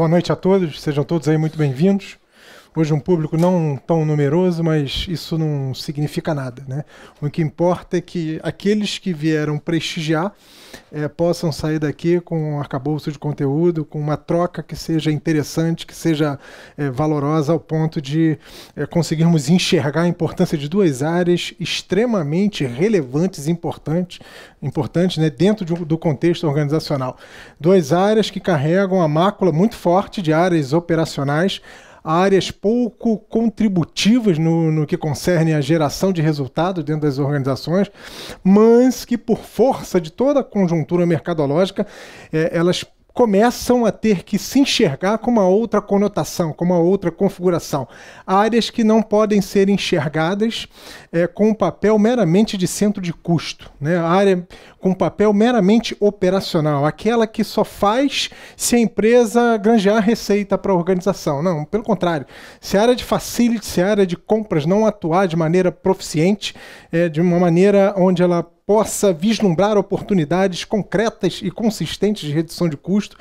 Boa noite a todos, sejam todos aí muito bem-vindos. Hoje um público não tão numeroso, mas isso não significa nada. Né? O que importa é que aqueles que vieram prestigiar é, possam sair daqui com um arcabouço de conteúdo, com uma troca que seja interessante, que seja é, valorosa ao ponto de é, conseguirmos enxergar a importância de duas áreas extremamente relevantes e importantes, importantes né, dentro de, do contexto organizacional. Duas áreas que carregam a mácula muito forte de áreas operacionais áreas pouco contributivas no, no que concerne à geração de resultados dentro das organizações, mas que, por força de toda a conjuntura mercadológica, é, elas começam a ter que se enxergar com uma outra conotação, com uma outra configuração. Áreas que não podem ser enxergadas é, com um papel meramente de centro de custo, né? área com um papel meramente operacional, aquela que só faz se a empresa granjear receita para a organização. Não, pelo contrário, se a área de facility, se a área de compras não atuar de maneira proficiente, é, de uma maneira onde ela possa vislumbrar oportunidades concretas e consistentes de redução de custo,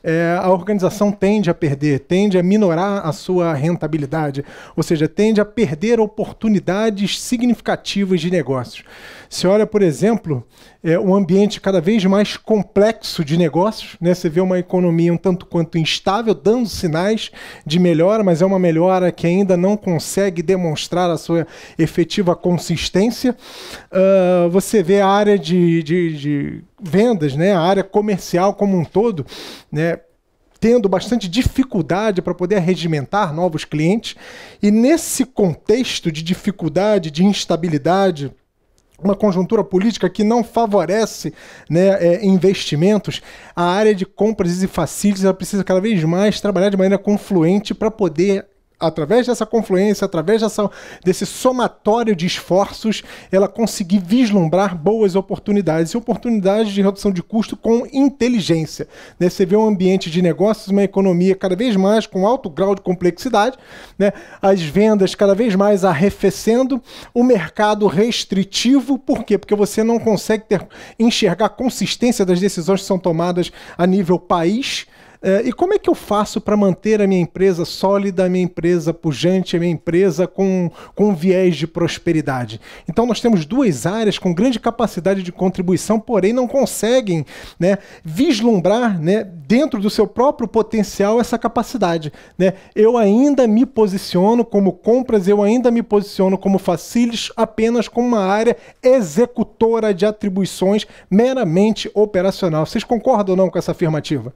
é, a organização tende a perder, tende a minorar a sua rentabilidade, ou seja, tende a perder oportunidades significativas de negócios. Se olha, por exemplo, é, um ambiente cada vez mais complexo de negócios, né? você vê uma economia um tanto quanto instável, dando sinais de melhora, mas é uma melhora que ainda não consegue demonstrar a sua efetiva consistência. Uh, você vê vê a área de, de, de vendas, né, a área comercial como um todo, né, tendo bastante dificuldade para poder regimentar novos clientes. E nesse contexto de dificuldade, de instabilidade, uma conjuntura política que não favorece né, é, investimentos, a área de compras e facilities ela precisa cada vez mais trabalhar de maneira confluente para poder através dessa confluência, através dessa, desse somatório de esforços, ela conseguir vislumbrar boas oportunidades e oportunidades de redução de custo com inteligência. Né? Você vê um ambiente de negócios, uma economia cada vez mais com alto grau de complexidade, né? as vendas cada vez mais arrefecendo, o mercado restritivo, por quê? Porque você não consegue ter, enxergar a consistência das decisões que são tomadas a nível país. Eh, e como é que eu faço para manter a minha empresa sólida, a minha empresa pujante, a minha empresa com, com um viés de prosperidade? Então, nós temos duas áreas com grande capacidade de contribuição, porém não conseguem né, vislumbrar né, dentro do seu próprio potencial essa capacidade. Né? Eu ainda me posiciono como compras, eu ainda me posiciono como facilis apenas como uma área executora de atribuições meramente operacional. Vocês concordam ou não com essa afirmativa?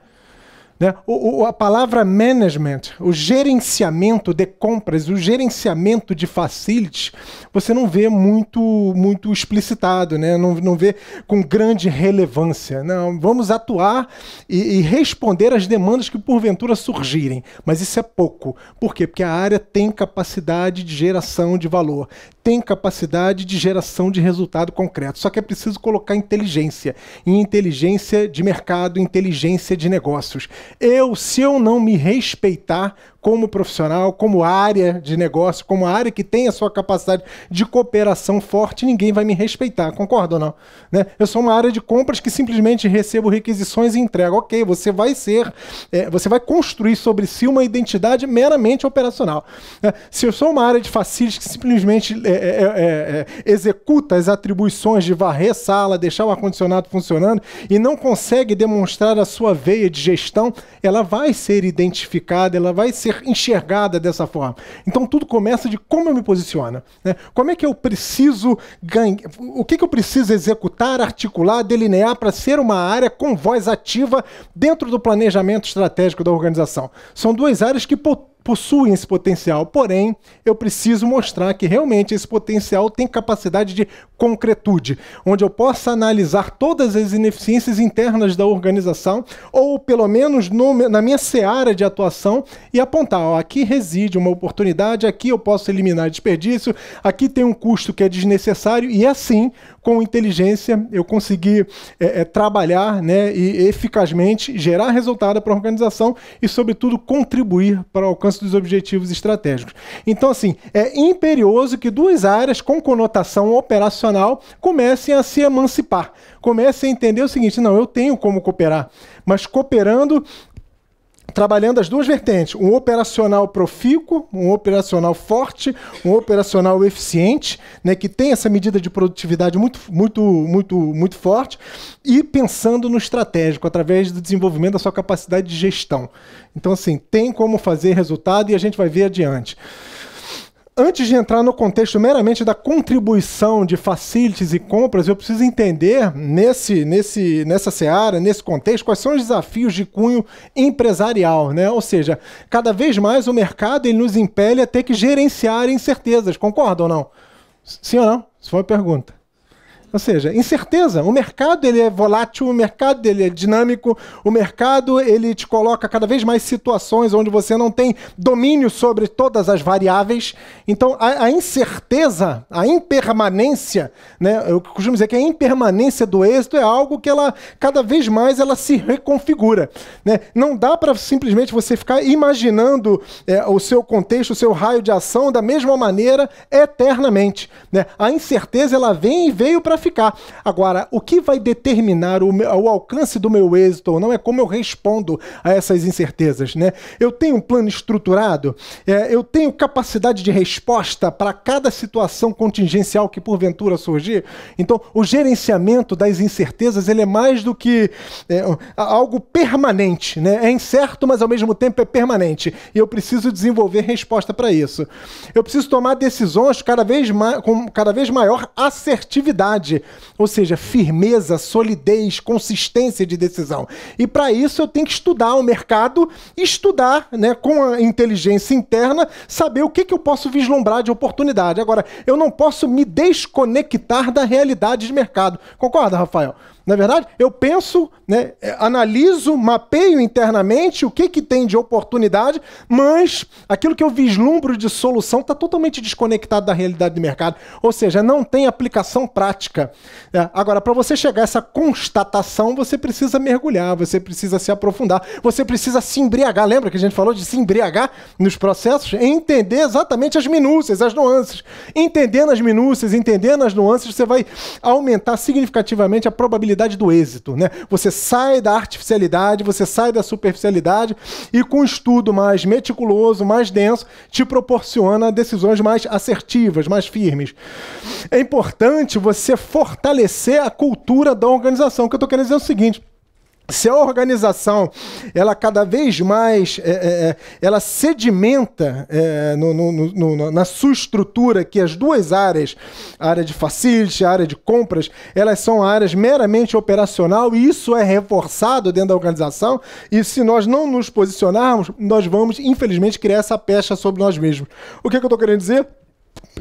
Né? O, o, a palavra management, o gerenciamento de compras, o gerenciamento de facilities, você não vê muito muito explicitado, né? não, não vê com grande relevância. Não, vamos atuar e, e responder às demandas que porventura surgirem, mas isso é pouco. Por quê? Porque a área tem capacidade de geração de valor, tem capacidade de geração de resultado concreto, só que é preciso colocar inteligência, inteligência de mercado, inteligência de negócios. Eu, se eu não me respeitar, como profissional, como área de negócio, como área que tem a sua capacidade de cooperação forte, ninguém vai me respeitar, concorda ou não? Né? Eu sou uma área de compras que simplesmente recebo requisições e entrego. Ok, você vai ser, é, você vai construir sobre si uma identidade meramente operacional. Né? Se eu sou uma área de facis que simplesmente é é, é, é, é, executa as atribuições de varrer sala, deixar o ar-condicionado funcionando e não consegue demonstrar a sua veia de gestão, ela vai ser identificada, ela vai ser ser enxergada dessa forma. Então tudo começa de como eu me posiciono. Né? Como é que eu preciso ganhar. O que, que eu preciso executar, articular, delinear para ser uma área com voz ativa dentro do planejamento estratégico da organização? São duas áreas que potenciam possuem esse potencial, porém eu preciso mostrar que realmente esse potencial tem capacidade de concretude, onde eu possa analisar todas as ineficiências internas da organização, ou pelo menos no, na minha seara de atuação, e apontar: ó, aqui reside uma oportunidade, aqui eu posso eliminar desperdício, aqui tem um custo que é desnecessário, e assim, com inteligência, eu conseguir é, é, trabalhar né, e eficazmente gerar resultado para a organização e, sobretudo, contribuir para o alcance dos objetivos estratégicos. Então, assim, é imperioso que duas áreas com conotação operacional comecem a se emancipar, comecem a entender o seguinte: não, eu tenho como cooperar, mas cooperando trabalhando as duas vertentes: um operacional profícuo, um operacional forte, um operacional eficiente, né, que tem essa medida de produtividade muito, muito, muito, muito forte, e pensando no estratégico, através do desenvolvimento da sua capacidade de gestão. Então, assim, tem como fazer resultado e a gente vai ver adiante antes de entrar no contexto meramente da contribuição de facilities e compras, eu preciso entender nesse, nesse, nessa seara, nesse contexto, quais são os desafios de cunho empresarial, né? Ou seja, cada vez mais o mercado ele nos impele a ter que gerenciar incertezas, concorda ou não? Sim ou não? Isso foi uma pergunta. Ou seja, incerteza. O mercado ele é volátil, o mercado ele é dinâmico, o mercado ele te coloca cada vez mais situações onde você não tem domínio sobre todas as variáveis. Então, a, a incerteza, a impermanência, né? Eu costumo dizer que a impermanência do êxito é algo que ela cada vez mais ela se reconfigura, né? Não dá para simplesmente você ficar imaginando é, o seu contexto, o seu raio de ação da mesma maneira eternamente, né? A incerteza ela vem e veio para para ficar. Agora, o que vai determinar o, meu, o alcance do meu êxito ou não é como eu respondo a essas incertezas, né? Eu tenho um plano estruturado, é, eu tenho capacidade de resposta para cada situação contingencial que porventura surgir. Então, o gerenciamento das incertezas ele é mais do que é, algo permanente, né? É incerto, mas ao mesmo tempo é permanente. E eu preciso desenvolver resposta para isso. Eu preciso tomar decisões cada vez com cada vez maior assertividade ou seja, firmeza, solidez, consistência de decisão. E para isso eu tenho que estudar o mercado, estudar né, com a inteligência interna, saber o que, que eu posso vislumbrar de oportunidade. Agora, eu não posso me desconectar da realidade de mercado. Concorda, Rafael? Na é verdade, eu penso, né, é, analiso, mapeio internamente o que, que tem de oportunidade, mas aquilo que eu vislumbro de solução está totalmente desconectado da realidade do mercado. Ou seja, não tem aplicação prática. É, agora, para você chegar a essa constatação, você precisa mergulhar, você precisa se aprofundar, você precisa se embriagar. Lembra que a gente falou de se embriagar nos processos? Entender exatamente as minúcias, as nuances. Entendendo as minúcias, entendendo as nuances, você vai aumentar significativamente a probabilidade possibilidade do êxito, né? Você sai da artificialidade, você sai da superficialidade e com estudo mais meticuloso, mais denso, te proporciona decisões mais assertivas, mais firmes. É importante você fortalecer a cultura da organização, que eu estou querendo dizer é o seguinte, se a organização ela cada vez mais é, é, é ela sedimenta é, no, no, no, na sua estrutura que as duas áreas, a área de facility, a área de compras, elas são áreas meramente operacional e isso é reforçado dentro da organização. E se nós não nos posicionarmos, nós vamos infelizmente criar essa pecha sobre nós mesmos. O que, é que eu estou querendo dizer?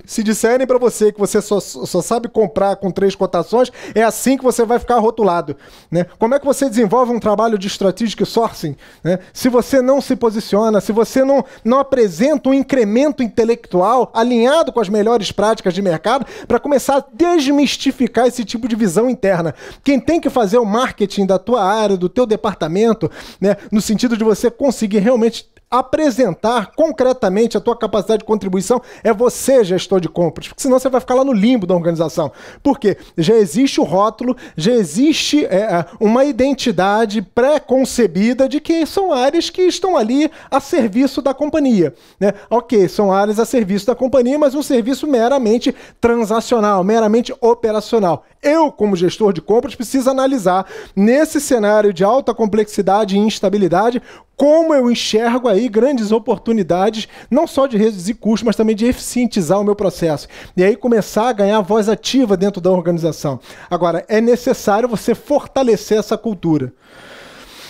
Se disserem para você que você só, só sabe comprar com três cotações, é assim que você vai ficar rotulado. Né? Como é que você desenvolve um trabalho de strategic sourcing? Né? Se você não se posiciona, se você não, não apresenta um incremento intelectual alinhado com as melhores práticas de mercado para começar a desmistificar esse tipo de visão interna. Quem tem que fazer o marketing da tua área, do teu departamento, né, no sentido de você conseguir realmente apresentar concretamente a tua capacidade de contribuição é você, gestor gestor de compras, porque senão você vai ficar lá no limbo da organização. Por quê? Já existe o rótulo, já existe é, é, uma identidade pré-concebida de que são áreas que estão ali a serviço da companhia. Né? Ok, são áreas a serviço da companhia, mas um serviço meramente transacional, meramente operacional. Eu, como gestor de compras, preciso analisar nesse cenário de alta complexidade e instabilidade como eu enxergo aí grandes oportunidades, não só de reduzir custos, mas também de eficientizar o meu processo. E aí começar a ganhar voz ativa dentro da organização. Agora, é necessário você fortalecer essa cultura.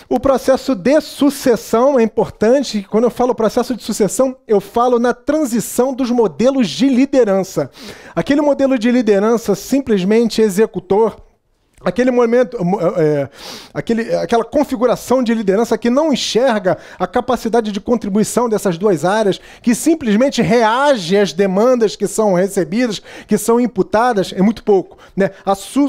O processo de sucessão é importante. Quando eu falo processo de sucessão, eu falo na transição dos modelos de liderança. Aquele modelo de liderança simplesmente executor, aquele momento, é, é, aquele, é, aquela configuração de liderança que não enxerga a capacidade de contribuição dessas duas áreas, que simplesmente reage às demandas que são recebidas, que são imputadas, é muito pouco. Né?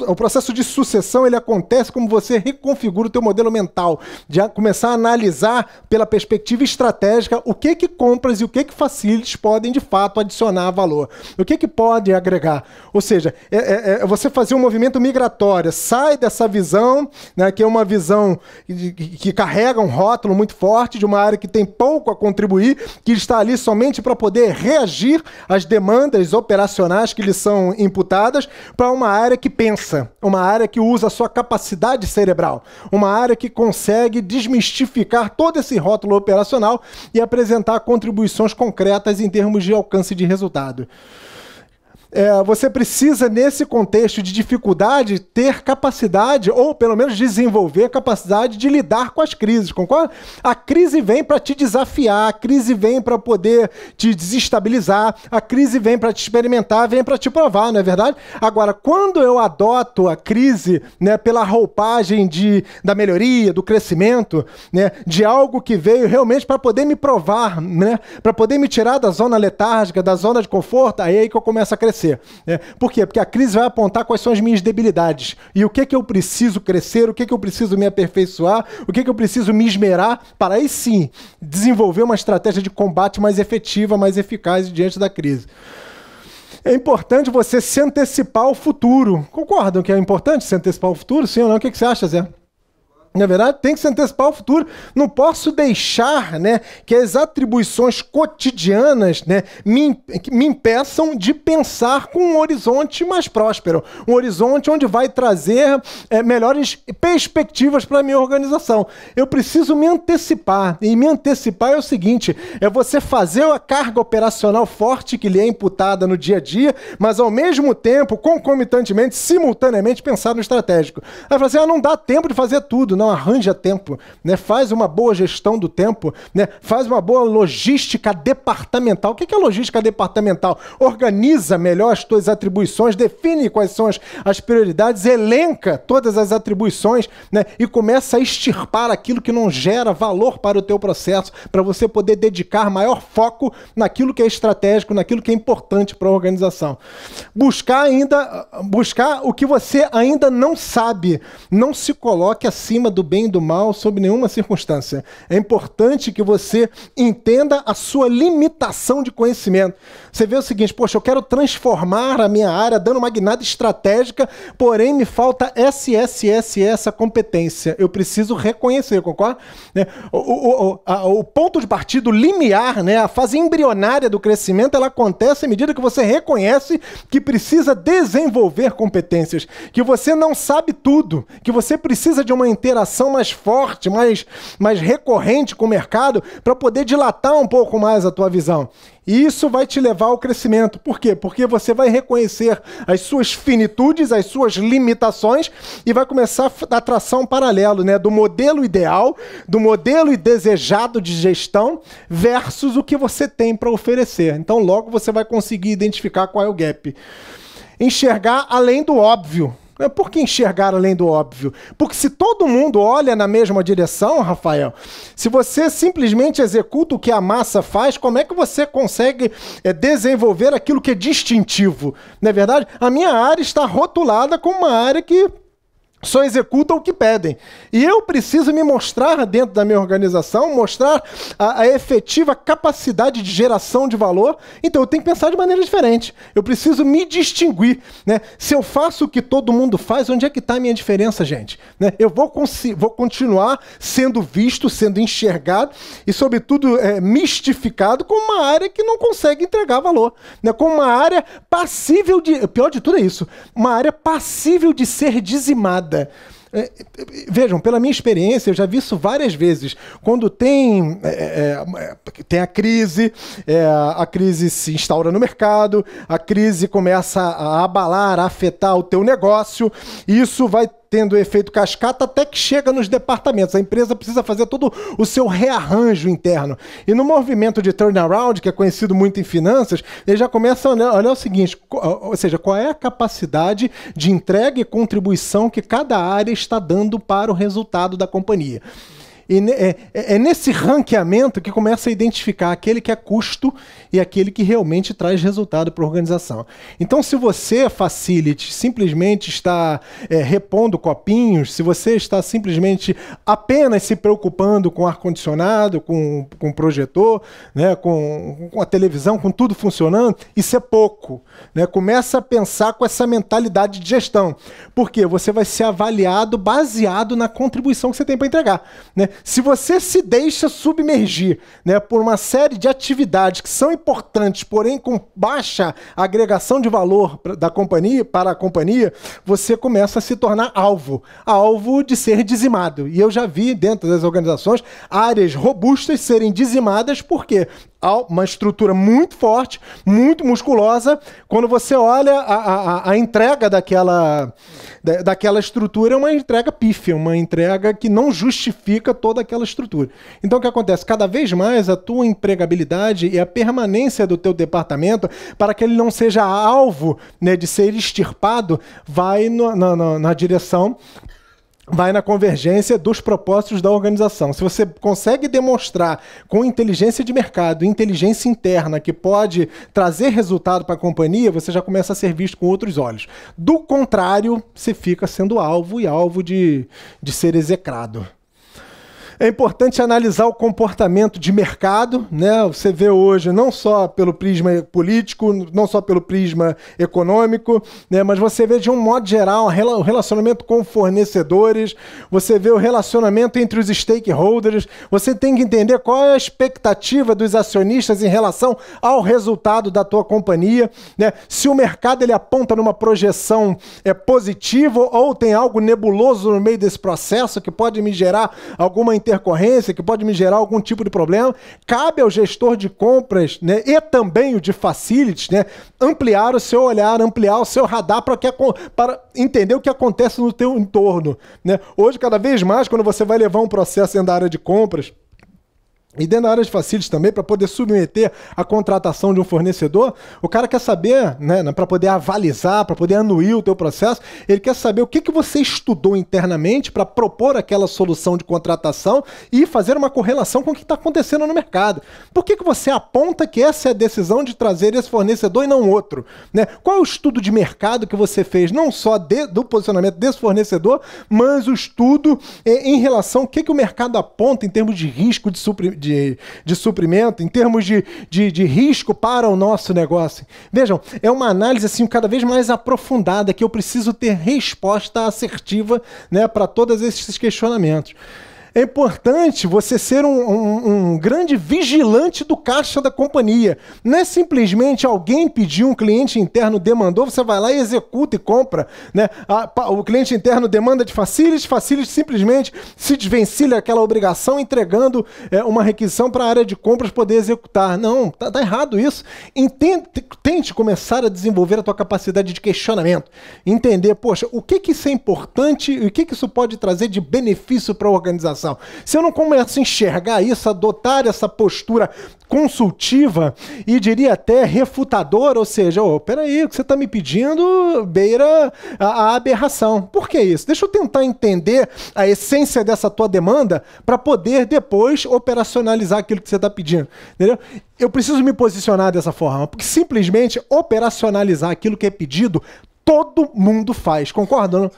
o processo de sucessão ele acontece como você reconfigura o teu modelo mental, de começar a analisar pela perspectiva estratégica o que que compras e o que que facilities podem de fato adicionar valor, o que que pode agregar. Ou seja, é, é, é você fazer um movimento migratório sai dessa visão, né, que é uma visão que, que carrega um rótulo muito forte de uma área que tem pouco a contribuir, que está ali somente para poder reagir às demandas operacionais que lhe são imputadas, para uma área que pensa, uma área que usa a sua capacidade cerebral, uma área que consegue desmistificar todo esse rótulo operacional e apresentar contribuições concretas em termos de alcance de resultado. É, você precisa, nesse contexto de dificuldade, ter capacidade, ou pelo menos desenvolver capacidade de lidar com as crises, concorda? A crise vem para te desafiar, a crise vem para poder te desestabilizar, a crise vem para te experimentar, vem para te provar, não é verdade? Agora, quando eu adoto a crise né, pela roupagem de, da melhoria, do crescimento, né, de algo que veio realmente para poder me provar, né, para poder me tirar da zona letárgica, da zona de conforto, aí é aí que eu começo a crescer crescer. Né? Por quê? Porque a crise vai apontar quais são as minhas debilidades e o que, é que eu preciso crescer, o que, é que eu preciso me aperfeiçoar, o que, é que eu preciso me esmerar para aí sim desenvolver uma estratégia de combate mais efetiva, mais eficaz diante da crise. É importante você se antecipar ao futuro. Concordam que é importante se antecipar ao futuro? Sim ou não? O que, que você acha, Zé? Na é verdade, tem que se antecipar ao futuro. Não posso deixar né, que as atribuições cotidianas né, me, me impeçam de pensar com um horizonte mais próspero. Um horizonte onde vai trazer é, melhores perspectivas para a minha organização. Eu preciso me antecipar. E me antecipar é o seguinte: é você fazer a carga operacional forte que lhe é imputada no dia a dia, mas ao mesmo tempo, concomitantemente, simultaneamente, pensar no estratégico. Aí você assim, ah, não dá tempo de fazer tudo. Não não arranja tempo, né? faz uma boa gestão do tempo, né? faz uma boa logística departamental. O que é logística departamental? Organiza melhor as tuas atribuições, define quais são as, as prioridades, elenca todas as atribuições né? e começa a extirpar aquilo que não gera valor para o teu processo, para você poder dedicar maior foco naquilo que é estratégico, naquilo que é importante para a organização. Buscar ainda, buscar o que você ainda não sabe, não se coloque acima do bem e do mal sob nenhuma circunstância. É importante que você entenda a sua limitação de conhecimento. Você vê o seguinte: poxa, eu quero transformar a minha área dando uma guinada estratégica, porém me falta SSS essa competência. Eu preciso reconhecer, concorda? Né? O, o, o, a, o ponto de partida, o limiar, né? a fase embrionária do crescimento, ela acontece à medida que você reconhece que precisa desenvolver competências, que você não sabe tudo, que você precisa de uma interação mais forte, mais, mais recorrente com o mercado, para poder dilatar um pouco mais a tua visão. E isso vai te levar ao crescimento. Por quê? Porque você vai reconhecer as suas finitudes, as suas limitações e vai começar a traçar um paralelo, né, do modelo ideal, do modelo desejado de gestão versus o que você tem para oferecer. Então logo você vai conseguir identificar qual é o gap. Enxergar além do óbvio é por que enxergar além do óbvio? Porque se todo mundo olha na mesma direção, Rafael, se você simplesmente executa o que a massa faz, como é que você consegue é, desenvolver aquilo que é distintivo? Não é verdade? A minha área está rotulada como uma área que só executam o que pedem. E eu preciso me mostrar dentro da minha organização, mostrar a, a, efetiva capacidade de geração de valor. Então eu tenho que pensar de maneira diferente. Eu preciso me distinguir. Né? Se eu faço o que todo mundo faz, onde é que está a minha diferença, gente? Né? Eu vou, vou continuar sendo visto, sendo enxergado e, sobretudo, é, mistificado com uma área que não consegue entregar valor. Né? Com uma área passível de. Pior de tudo é isso. Uma área passível de ser dizimada nada. É, vejam, pela minha experiência, eu já vi isso várias vezes. Quando tem, é, é, é, tem a crise, é, a crise se instaura no mercado, a crise começa a abalar, a afetar o teu negócio, isso vai tendo efeito cascata até que chega nos departamentos. A empresa precisa fazer todo o seu rearranjo interno. E no movimento de turnaround, que é conhecido muito em finanças, ele já começa a olhar, olhar o seguinte, ou seja, qual é a capacidade de entrega e contribuição que cada área está dando para o resultado da companhia. E é, é, é, nesse ranqueamento que começa a identificar aquele que é custo e aquele que realmente traz resultado para a organização. Então, se você, facilite, simplesmente está é, repondo copinhos, se você está simplesmente apenas se preocupando com ar-condicionado, com, com projetor, né, com, com a televisão, com tudo funcionando, isso é pouco. Né? Começa a pensar com essa mentalidade de gestão. Porque você vai ser avaliado baseado na contribuição que você tem para entregar. Né? se você se deixa submergir né, por uma série de atividades que são importantes, porém com baixa agregação de valor da companhia para a companhia, você começa a se tornar alvo, alvo de ser dizimado. E eu já vi dentro das organizações áreas robustas serem dizimadas porque uma estrutura muito forte, muito musculosa. Quando você olha a, a, a entrega daquela, da, daquela estrutura, é uma entrega pífia, uma entrega que não justifica toda aquela estrutura. Então o que acontece? Cada vez mais a tua empregabilidade e a permanência do teu departamento, para que ele não seja alvo né, de ser extirpado, vai no, na direção vai na convergência dos propósitos da organização. Se você consegue demonstrar com inteligência de mercado, inteligência interna que pode trazer resultado para a companhia, você já começa a ser visto com outros olhos. Do contrário, você fica sendo alvo e alvo de, de ser execrado. É importante analisar o comportamento de mercado, né? Você vê hoje não só pelo prisma político, não só pelo prisma econômico, né? Mas você vê de um modo geral o relacionamento com fornecedores, você vê o relacionamento entre os stakeholders, você tem que entender qual é a expectativa dos acionistas em relação ao resultado da tua companhia, né? Se o mercado ele aponta numa projeção é positiva ou tem algo nebuloso no meio desse processo que pode me gerar alguma intercorrência que pode me gerar algum tipo de problema, cabe ao gestor de compras né, e também o de facilities né, ampliar o seu olhar, ampliar o seu radar para, que, para entender o que acontece no teu entorno. Né? Hoje, cada vez mais, quando você vai levar um processo dentro da área de compras, e dentro da área de facilities também, para poder submeter a contratação de um fornecedor, o cara quer saber, né, né para poder avalizar, para poder anuir o teu processo, ele quer saber o que, que você estudou internamente para propor aquela solução de contratação e fazer uma correlação com o que está acontecendo no mercado. Por que, que você aponta que essa é a decisão de trazer esse fornecedor e não outro? Né? Qual é o estudo de mercado que você fez, não só de, do posicionamento desse fornecedor, mas o estudo eh, em relação ao que, que o mercado aponta em termos de risco de suprimento, de, de suprimento, em termos de, de, de risco para o nosso negócio. Vejam, é uma análise assim cada vez mais aprofundada que eu preciso ter resposta assertiva né, para todos esses questionamentos. É importante você ser um, um, um grande vigilante do caixa da companhia. Não é simplesmente alguém pediu, um cliente interno demandou, você vai lá e executa e compra. Né? A, o cliente interno demanda de Facilities, Facilities simplesmente se desvencilha aquela obrigação entregando é, uma requisição para a área de compras poder executar. Não, tá, tá errado isso. tente começar a desenvolver a tua capacidade de questionamento. Entender, poxa, o que, que isso é importante e o que, que isso pode trazer de benefício para a organização. Se eu não começo a enxergar isso, adotar essa postura consultiva e diria até refutadora, ou seja, oh, peraí, o que você está me pedindo beira a, a, aberração. Por que isso? Deixa eu tentar entender a essência dessa tua demanda para poder depois operacionalizar aquilo que você está pedindo. Entendeu? Eu preciso me posicionar dessa forma, porque simplesmente operacionalizar aquilo que é pedido, todo mundo faz. Concorda? Não?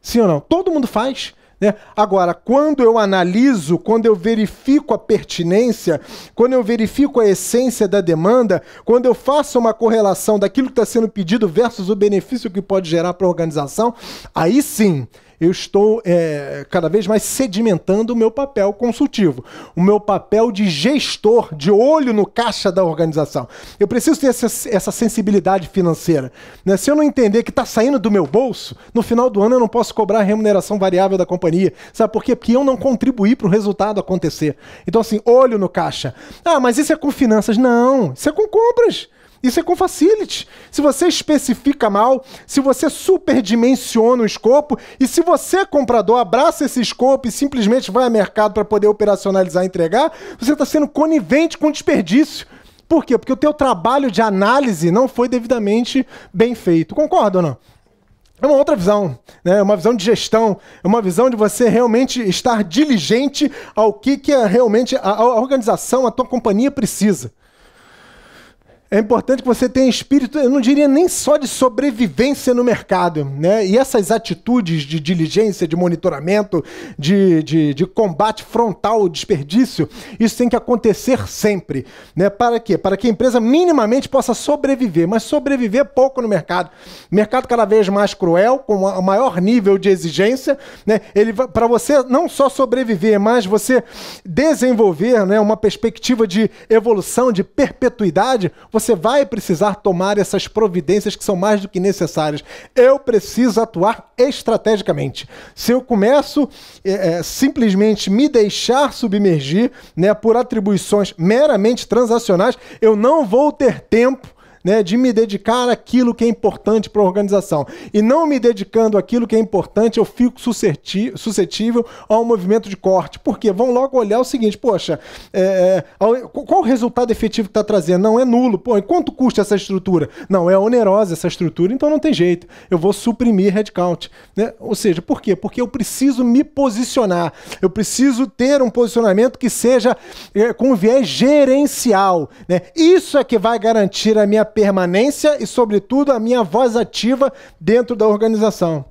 Sim ou não? Todo mundo faz. Né? Agora, quando eu analiso, quando eu verifico a pertinência, quando eu verifico a essência da demanda, quando eu faço uma correlação daquilo que está sendo pedido versus o benefício que pode gerar para a organização, aí sim eu estou é, cada vez mais sedimentando o meu papel consultivo, o meu papel de gestor, de olho no caixa da organização. Eu preciso ter essa, essa sensibilidade financeira. Né? Se eu não entender que está saindo do meu bolso, no final do ano eu não posso cobrar a remuneração variável da companhia. Sabe por quê? Porque eu não contribuí para o resultado acontecer. Então, assim, olho no caixa. Ah, mas isso é com finanças? Não, isso é com compras. Isso é com facility. Se você especifica mal, se você superdimensiona o escopo e se você, comprador, abraça esse escopo e simplesmente vai ao mercado para poder operacionalizar e entregar, você está sendo conivente com desperdício. Por quê? Porque o teu trabalho de análise não foi devidamente bem feito. Concorda ou não? É uma outra visão, né? é uma visão de gestão, é uma visão de você realmente estar diligente ao que, que é realmente a, a organização, a tua companhia precisa. É importante que você tenha espírito, eu não diria nem só de sobrevivência no mercado, né? E essas atitudes de diligência, de monitoramento, de, de, de combate frontal ao desperdício, isso tem que acontecer sempre, né? Para quê? Para que a empresa minimamente possa sobreviver, mas sobreviver pouco no mercado. Mercado cada vez mais cruel, com o maior nível de exigência, né? Ele para você não só sobreviver, mas você desenvolver, né, uma perspectiva de evolução, de perpetuidade, você você vai precisar tomar essas providências que são mais do que necessárias. Eu preciso atuar estrategicamente. Se eu começo é, é simplesmente me deixar submergir né, por atribuições meramente transacionais, eu não vou ter tempo né, de me dedicar àquilo que é importante para a organização. E não me dedicando àquilo que é importante, eu fico suscetível ao movimento de corte. Porque vão logo olhar o seguinte: poxa, é, é qual o resultado efetivo que está trazendo? Não é nulo. Pô, quanto custa essa estrutura? Não, é onerosa essa estrutura, então não tem jeito. Eu vou suprimir headcount. Né? Ou seja, por quê? Porque eu preciso me posicionar. Eu preciso ter um posicionamento que seja é, com viés gerencial. Né? Isso é que vai garantir a minha permanência e, sobretudo, a minha voz ativa dentro da organização.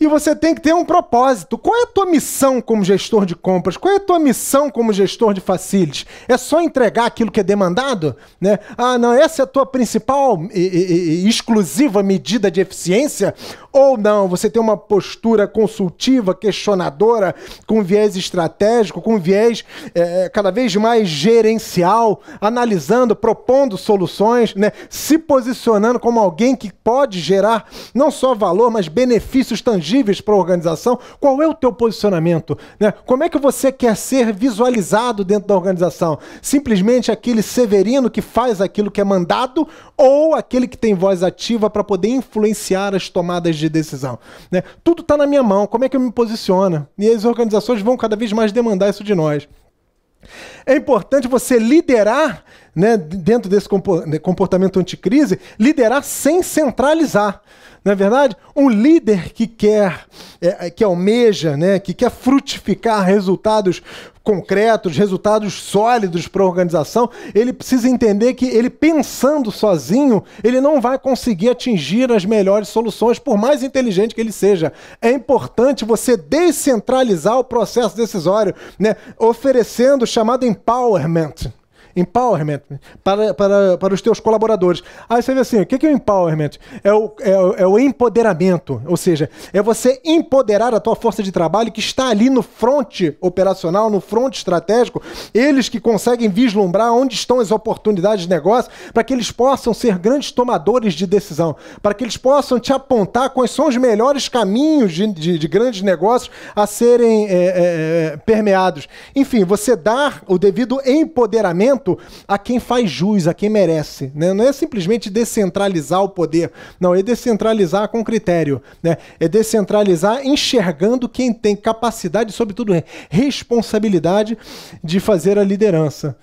E você tem que ter um propósito. Qual é a tua missão como gestor de compras? Qual é a tua missão como gestor de facilities? É só entregar aquilo que é demandado? Né? Ah, não, essa é a tua principal e, e, e exclusiva medida de eficiência? Ou não, você tem uma postura consultiva, questionadora, com viés estratégico, com viés é, cada vez mais gerencial, analisando, propondo soluções, né? se posicionando como alguém que pode gerar não só valor, mas benefícios tangíveis para a organização. Qual é o teu posicionamento? Né? Como é que você quer ser visualizado dentro da organização? Simplesmente aquele severino que faz aquilo que é mandado ou aquele que tem voz ativa para poder influenciar as tomadas de decisão. Né? Tudo está na minha mão, como é que eu me posiciono? E as organizações vão cada vez mais demandar isso de nós. É importante você liderar, né, dentro desse né, comportamento anticrise, liderar sem centralizar. Não é verdade? Um líder que quer, é, é, que almeja, né, que quer frutificar resultados concretos, resultados sólidos para a organização, ele precisa entender que ele pensando sozinho, ele não vai conseguir atingir as melhores soluções, por mais inteligente que ele seja. É importante você descentralizar o processo decisório, né, oferecendo o chamado empowerment, Empowerment para, para, para os teus colaboradores. Aí você vê assim: o que é o empowerment? É o, é, é o empoderamento, ou seja, é você empoderar a tua força de trabalho que está ali no fronte operacional, no fronte estratégico, eles que conseguem vislumbrar onde estão as oportunidades de negócio para que eles possam ser grandes tomadores de decisão, para que eles possam te apontar quais são os melhores caminhos de, de, de grandes negócios a serem é, é, é permeados. Enfim, você dar o devido empoderamento a quem faz jus, a quem merece. Né? Não é simplesmente descentralizar o poder, não, é descentralizar com critério, né? é descentralizar enxergando quem tem capacidade, sobretudo responsabilidade, de fazer a liderança.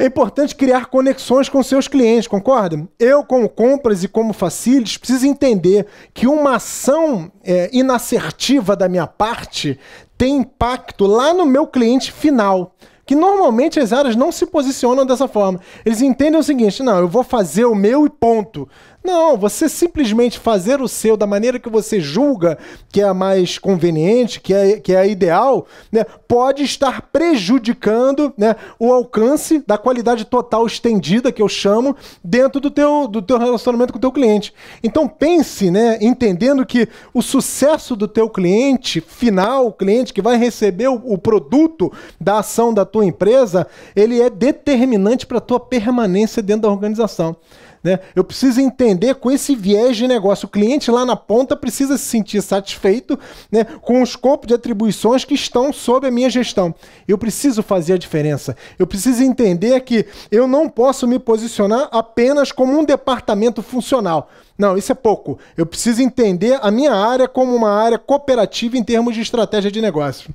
É importante criar conexões com seus clientes, concorda? Eu, como compras e como facilities, preciso entender que uma ação é, inassertiva da minha parte tem impacto lá no meu cliente final que normalmente as áreas não se posicionam dessa forma. Eles entendem o seguinte: não, eu vou fazer o meu e ponto. Não, você simplesmente fazer o seu da maneira que você julga que é a mais conveniente, que é, que é a ideal, né, pode estar prejudicando né, o alcance da qualidade total estendida, que eu chamo, dentro do teu, do teu relacionamento com o teu cliente. Então pense, né, entendendo que o sucesso do teu cliente final, o cliente que vai receber o, o produto da ação da tua empresa, ele é determinante para a tua permanência dentro da organização. Né? Eu preciso entender com esse viés de negócio. O cliente lá na ponta precisa se sentir satisfeito né, com o escopo de atribuições que estão sob a minha gestão. Eu preciso fazer a diferença. Eu preciso entender que eu não posso me posicionar apenas como um departamento funcional. Não, isso é pouco. Eu preciso entender a minha área como uma área cooperativa em termos de estratégia de negócio.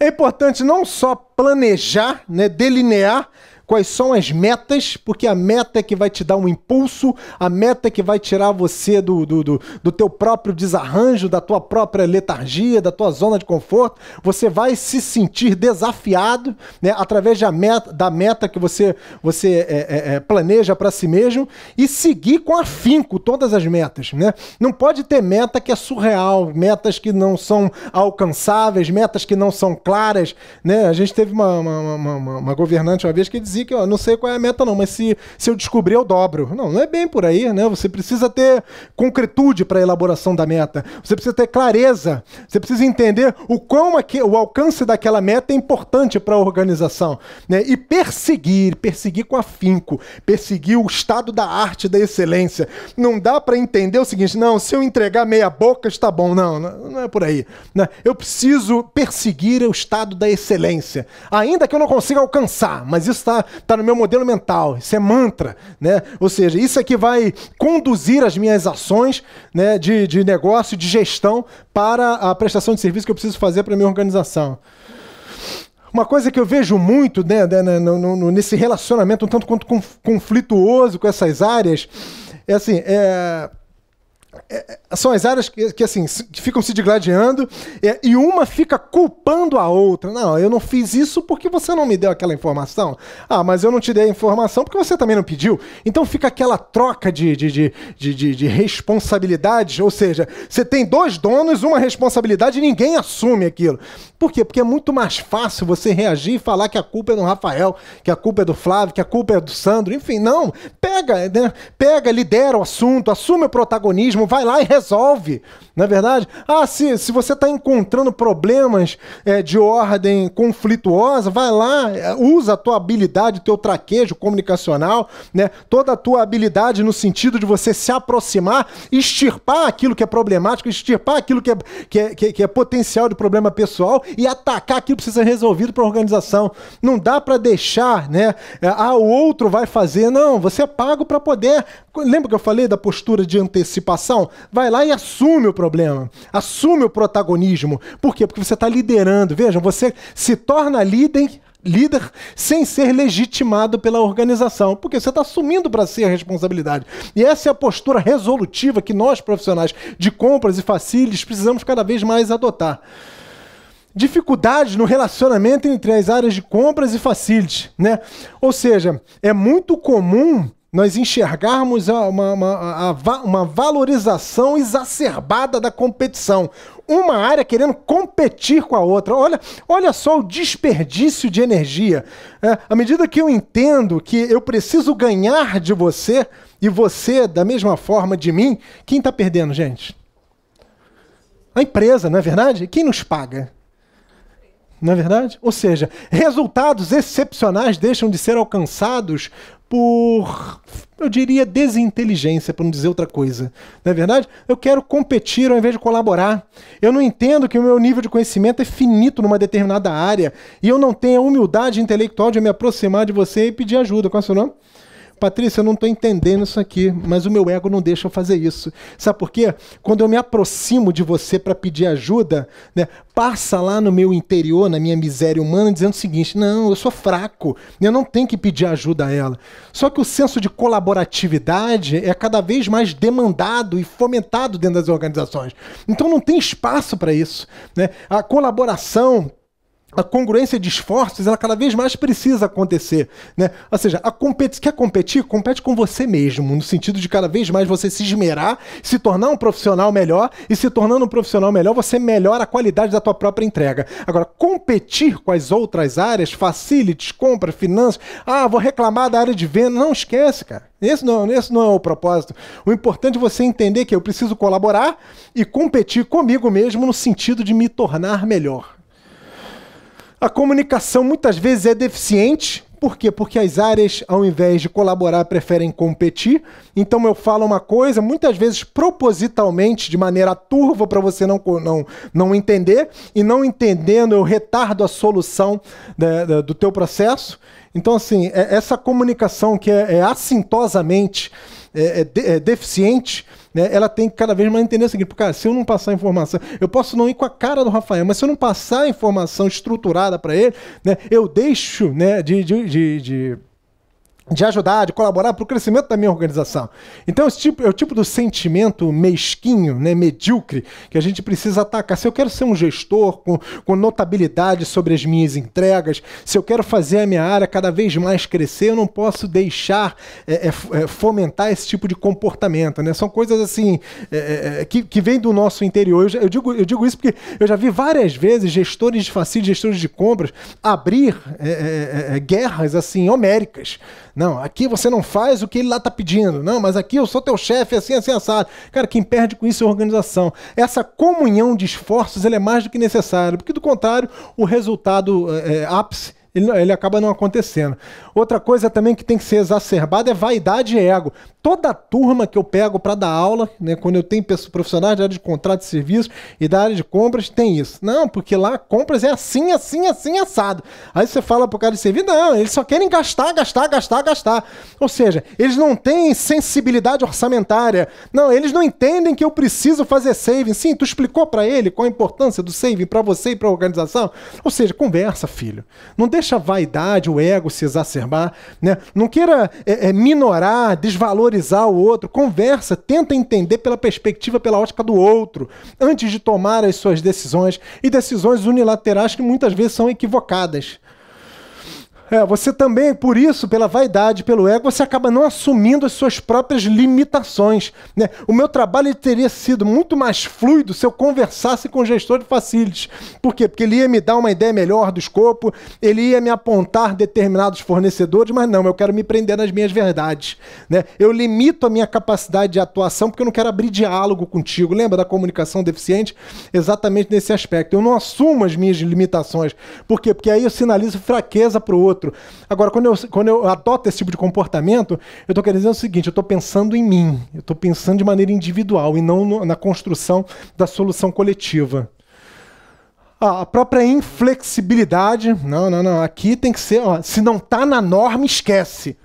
É importante não só planejar, né, delinear quais são as metas, porque a meta é que vai te dar um impulso, a meta é que vai tirar você do, do, do, do teu próprio desarranjo, da tua própria letargia, da tua zona de conforto. Você vai se sentir desafiado né, através da meta, da meta que você, você é, é, é planeja para si mesmo e seguir com afinco todas as metas. Né? Não pode ter meta que é surreal, metas que não são alcançáveis, metas que não são claras. Né? A gente teve uma, uma, uma, uma governante uma vez que dizia que, não sei qual é a meta não, mas se, se eu descobrir eu dobro. Não, não é bem por aí, né? Você precisa ter concretude para a elaboração da meta. Você precisa ter clareza. Você precisa entender o quão aqui, o alcance daquela meta é importante para a organização, né? E perseguir, perseguir com afinco, perseguir o estado da arte da excelência. Não dá para entender o seguinte, não, se eu entregar meia boca está bom, não, não é por aí, né? Eu preciso perseguir o estado da excelência, ainda que eu não consiga alcançar, mas isso está tá, no meu modelo mental, isso é mantra, né? Ou seja, isso é que vai conduzir as minhas ações né, de, de negócio, de gestão para a prestação de serviço que eu preciso fazer para minha organização. Uma coisa que eu vejo muito né, né, né nesse relacionamento um tanto quanto conflituoso com essas áreas é assim, é é, é, são as áreas que, que assim, que ficam se digladiando é, e uma fica culpando a outra. Não, eu não fiz isso porque você não me deu aquela informação. Ah, mas eu não te dei a informação porque você também não pediu. Então fica aquela troca de, de, de, de, de, de responsabilidades, ou seja, você tem dois donos, uma responsabilidade e ninguém assume aquilo. Por quê? Porque é muito mais fácil você reagir e falar que a culpa é do Rafael, que a culpa é do Flávio, que a culpa é do Sandro, enfim, não. Pega, né? Pega, lidera o assunto, assume o protagonismo mesmo, vai lá e resolve. Na é verdade, ah, se, se você está encontrando problemas é, de ordem conflituosa, vai lá, é, usa a tua habilidade, o teu traquejo comunicacional, né? toda a tua habilidade no sentido de você se aproximar, extirpar aquilo que é problemático, extirpar aquilo que é, que é, que é, que é potencial de problema pessoal e atacar aquilo que precisa ser resolvido para a organização. Não dá para deixar, né? É, ah, o outro vai fazer. Não, você é pago para poder. Lembra que eu falei da postura de antecipação? situação, vai lá e assume o problema, assume o protagonismo. Por quê? Porque você está liderando. Vejam, você se torna líder líder sem ser legitimado pela organização, porque você está assumindo para si a responsabilidade. E essa é a postura resolutiva que nós, profissionais de compras e facilities, precisamos cada vez mais adotar. Dificuldades no relacionamento entre as áreas de compras e facilities, né? Ou seja, é muito comum nós enxergarmos uma, uma, uma valorização exacerbada da competição. Uma área querendo competir com a outra. Olha, olha só o desperdício de energia. É, à medida que eu entendo que eu preciso ganhar de você e você, da mesma forma, de mim, quem está perdendo, gente? A empresa, não é verdade? Quem nos paga? Não é verdade? Ou seja, resultados excepcionais deixam de ser alcançados por, eu diria, desinteligência, para não dizer outra coisa. Não é verdade? Eu quero competir ao invés de colaborar. Eu não entendo que o meu nível de conhecimento é finito numa determinada área e eu não tenho a humildade intelectual de me aproximar de você e pedir ajuda. Qual é o seu nome? Patrícia, eu não estou entendendo isso aqui, mas o meu ego não deixa eu fazer isso. Sabe por quê? Quando eu me aproximo de você para pedir ajuda, né, passa lá no meu interior, na minha miséria humana, dizendo o seguinte: não, eu sou fraco, eu não tenho que pedir ajuda a ela. Só que o senso de colaboratividade é cada vez mais demandado e fomentado dentro das organizações. Então não tem espaço para isso. Né? A colaboração a congruência de esforços ela cada vez mais precisa acontecer, né? Ou seja, a competi quer competir, compete com você mesmo, no sentido de cada vez mais você se esmerar, se tornar um profissional melhor e se tornando um profissional melhor, você melhora a qualidade da tua própria entrega. Agora, competir com as outras áreas, facilities, compra, finanças, ah, vou reclamar da área de venda, não esquece, cara. Esse não, é, esse não é o propósito. O importante é você entender que eu preciso colaborar e competir comigo mesmo no sentido de me tornar melhor. A comunicação muitas vezes é deficiente. Por quê? Porque as áreas, ao invés de colaborar, preferem competir. Então eu falo uma coisa, muitas vezes propositalmente, de maneira turva, para você não, não, não entender. E não entendendo, eu retardo a solução né, do teu processo. Então, assim, é, essa comunicação que é, é assintosamente é, é, é deficiente né, ela tem que cada vez mais entender o seguinte, cara, se eu não passar informação, eu posso não ir com a cara do Rafael, mas se eu não passar informação estruturada para ele, né, eu deixo né, de, de, de, de de ajudar, de colaborar para o crescimento da minha organização. Então, esse tipo, é o tipo do sentimento mesquinho, né, medíocre, que a gente precisa atacar. Se eu quero ser um gestor com, com notabilidade sobre as minhas entregas, se eu quero fazer a minha área cada vez mais crescer, eu não posso deixar é, é, é fomentar esse tipo de comportamento. Né? São coisas assim é, é, é que, que vêm do nosso interior. Eu, eu, digo, eu digo isso porque eu já vi várias vezes gestores de facil, gestores de compras, abrir guerras assim homéricas. Não, aqui você não faz o que ele lá tá pedindo. Não, mas aqui eu sou teu chefe, assim, assim, assado. Cara, quem perde com isso é a organização. Essa comunhão de esforços ela é mais do que necessária, porque do contrário, o resultado é, é ápice ele, ele acaba não acontecendo. Outra coisa também que tem que ser exacerbada é vaidade e ego. Toda turma que eu pego para dar aula, né, quando eu tenho profissionais da área de contrato de serviço e da área de compras, tem isso. Não, porque lá compras é assim, assim, assim, assado. Aí você fala para o cara de serviço, não, eles só querem gastar, gastar, gastar, gastar. Ou seja, eles não têm sensibilidade orçamentária. Não, eles não entendem que eu preciso fazer saving. Sim, tu explicou para ele qual a importância do saving para você e para a organização. Ou seja, conversa, filho. Não deixa deixa a vaidade, o ego se exacerbar, né? Não queira é, é, minorar, desvalorizar o outro. Conversa, tenta entender pela perspectiva, pela ótica do outro, antes de tomar as suas decisões e decisões unilaterais que muitas vezes são equivocadas. É, você também, por isso, pela vaidade, pelo ego, você acaba não assumindo as suas próprias limitações. Né? O meu trabalho teria sido muito mais fluido se eu conversasse com o gestor de facilities. Por quê? Porque ele ia me dar uma ideia melhor do escopo, ele ia me apontar determinados fornecedores, mas não, eu quero me prender nas minhas verdades. Né? Eu limito a minha capacidade de atuação porque eu não quero abrir diálogo contigo. Lembra da comunicação deficiente? Exatamente nesse aspecto. Eu não assumo as minhas limitações. Por quê? Porque aí eu sinalizo fraqueza para o outro outro. Agora, quando eu, quando eu adoto esse tipo de comportamento, eu estou querendo dizer o seguinte: eu estou pensando em mim, eu estou pensando de maneira individual e não no, na construção da solução coletiva. Ah, a própria inflexibilidade, não, não, não, aqui tem que ser, ó, se não está na norma, esquece.